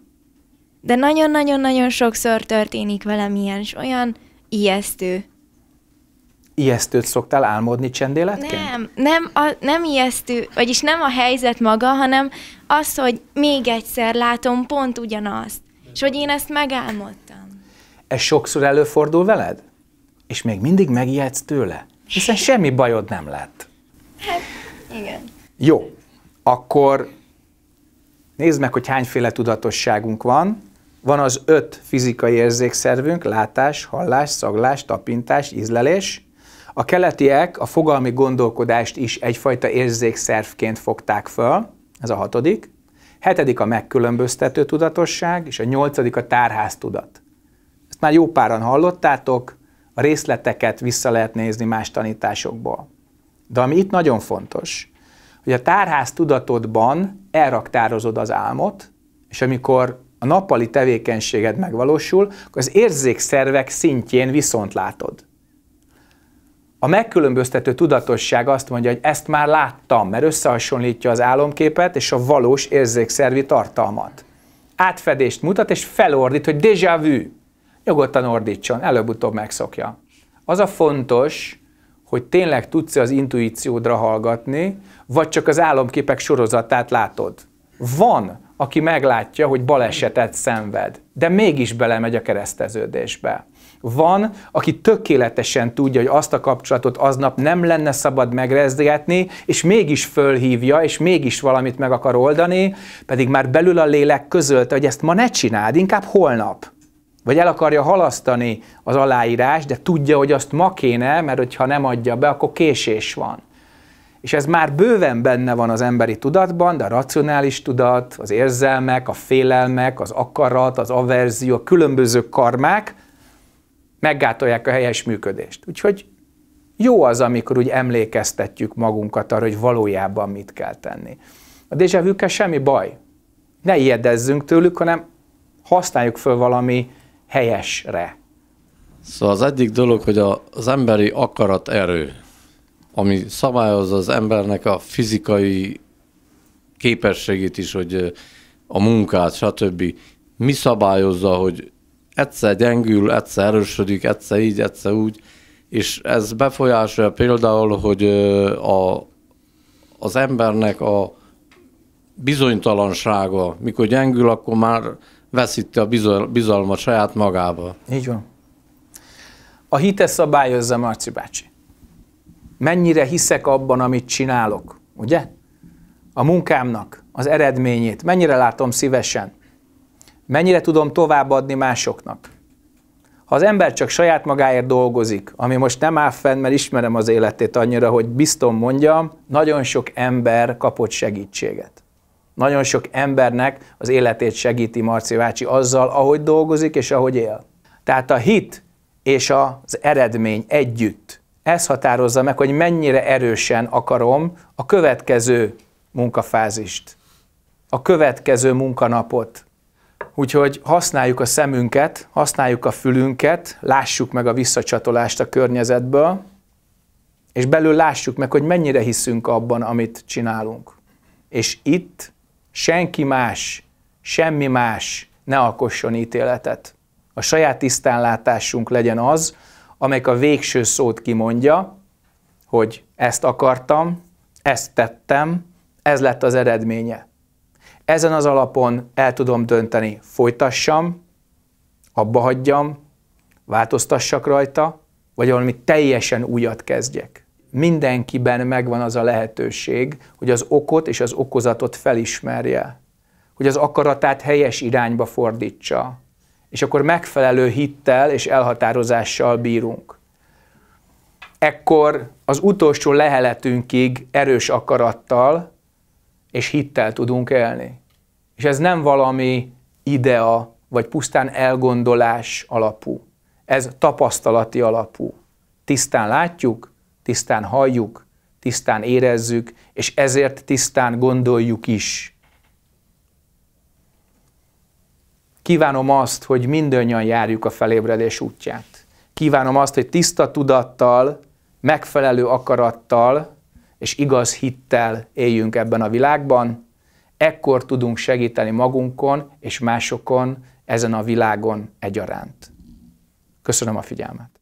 De nagyon-nagyon-nagyon sokszor történik velem ilyen, és olyan ijesztő. Ijesztőt szoktál álmodni csendéletként? Nem, nem, a, nem ijesztő, vagyis nem a helyzet maga, hanem az, hogy még egyszer látom pont ugyanazt. És hogy én ezt megálmodtam. Ez sokszor előfordul veled? És még mindig megijedsz tőle? Hiszen semmi bajod nem lett. Hát, igen. Jó, akkor nézd meg, hogy hányféle tudatosságunk van. Van az öt fizikai érzékszervünk, látás, hallás, szaglás, tapintás, ízlelés. A keletiek a fogalmi gondolkodást is egyfajta érzékszervként fogták föl, ez a hatodik hetedik a megkülönböztető tudatosság, és a nyolcadik a tárház tudat. Ezt már jó páran hallottátok, a részleteket vissza lehet nézni más tanításokból. De ami itt nagyon fontos, hogy a tárház tudatodban elraktározod az álmot, és amikor a nappali tevékenységed megvalósul, akkor az érzékszervek szintjén viszont látod. A megkülönböztető tudatosság azt mondja, hogy ezt már láttam, mert összehasonlítja az álomképet és a valós érzékszervi tartalmat. Átfedést mutat és felordít, hogy déjà vu. Nyugodtan ordítson, előbb-utóbb megszokja. Az a fontos, hogy tényleg tudsz az intuíciódra hallgatni, vagy csak az álomképek sorozatát látod. Van, aki meglátja, hogy balesetet szenved, de mégis belemegy a kereszteződésbe. Van, aki tökéletesen tudja, hogy azt a kapcsolatot aznap nem lenne szabad megrezgetni, és mégis fölhívja, és mégis valamit meg akar oldani, pedig már belül a lélek közölte, hogy ezt ma ne csináld, inkább holnap. Vagy el akarja halasztani az aláírás, de tudja, hogy azt ma kéne, mert hogyha nem adja be, akkor késés van. És ez már bőven benne van az emberi tudatban, de a racionális tudat, az érzelmek, a félelmek, az akarat, az averzió, a különböző karmák, meggátolják a helyes működést. Úgyhogy jó az, amikor úgy emlékeztetjük magunkat arra, hogy valójában mit kell tenni. A déjavűkkel semmi baj. Ne ijedezzünk tőlük, hanem használjuk föl valami helyesre. Szóval az egyik dolog, hogy a, az emberi akarat erő, ami szabályozza az embernek a fizikai képességét is, hogy a munkát, stb. Mi szabályozza, hogy egyszer gyengül, egyszer erősödik, egyszer így, egyszer úgy, és ez befolyásolja például, hogy a, az embernek a bizonytalansága, mikor gyengül, akkor már veszíti a bizalmat saját magába. Így van. A hite szabályozza, Marci bácsi. Mennyire hiszek abban, amit csinálok, ugye? A munkámnak az eredményét mennyire látom szívesen, mennyire tudom továbbadni másoknak. Ha az ember csak saját magáért dolgozik, ami most nem áll fenn, mert ismerem az életét annyira, hogy bizton mondjam, nagyon sok ember kapott segítséget. Nagyon sok embernek az életét segíti Marci bácsi azzal, ahogy dolgozik és ahogy él. Tehát a hit és az eredmény együtt, ez határozza meg, hogy mennyire erősen akarom a következő munkafázist, a következő munkanapot, Úgyhogy használjuk a szemünket, használjuk a fülünket, lássuk meg a visszacsatolást a környezetből, és belül lássuk meg, hogy mennyire hiszünk abban, amit csinálunk. És itt senki más, semmi más ne alkosson ítéletet. A saját tisztánlátásunk legyen az, amelyik a végső szót kimondja, hogy ezt akartam, ezt tettem, ez lett az eredménye ezen az alapon el tudom dönteni, folytassam, abba hagyjam, változtassak rajta, vagy valami teljesen újat kezdjek. Mindenkiben megvan az a lehetőség, hogy az okot és az okozatot felismerje, hogy az akaratát helyes irányba fordítsa, és akkor megfelelő hittel és elhatározással bírunk. Ekkor az utolsó leheletünkig erős akarattal és hittel tudunk élni. És ez nem valami idea, vagy pusztán elgondolás alapú. Ez tapasztalati alapú. Tisztán látjuk, tisztán halljuk, tisztán érezzük, és ezért tisztán gondoljuk is. Kívánom azt, hogy mindannyian járjuk a felébredés útját. Kívánom azt, hogy tiszta tudattal, megfelelő akarattal és igaz hittel éljünk ebben a világban, Ekkor tudunk segíteni magunkon és másokon ezen a világon egyaránt. Köszönöm a figyelmet!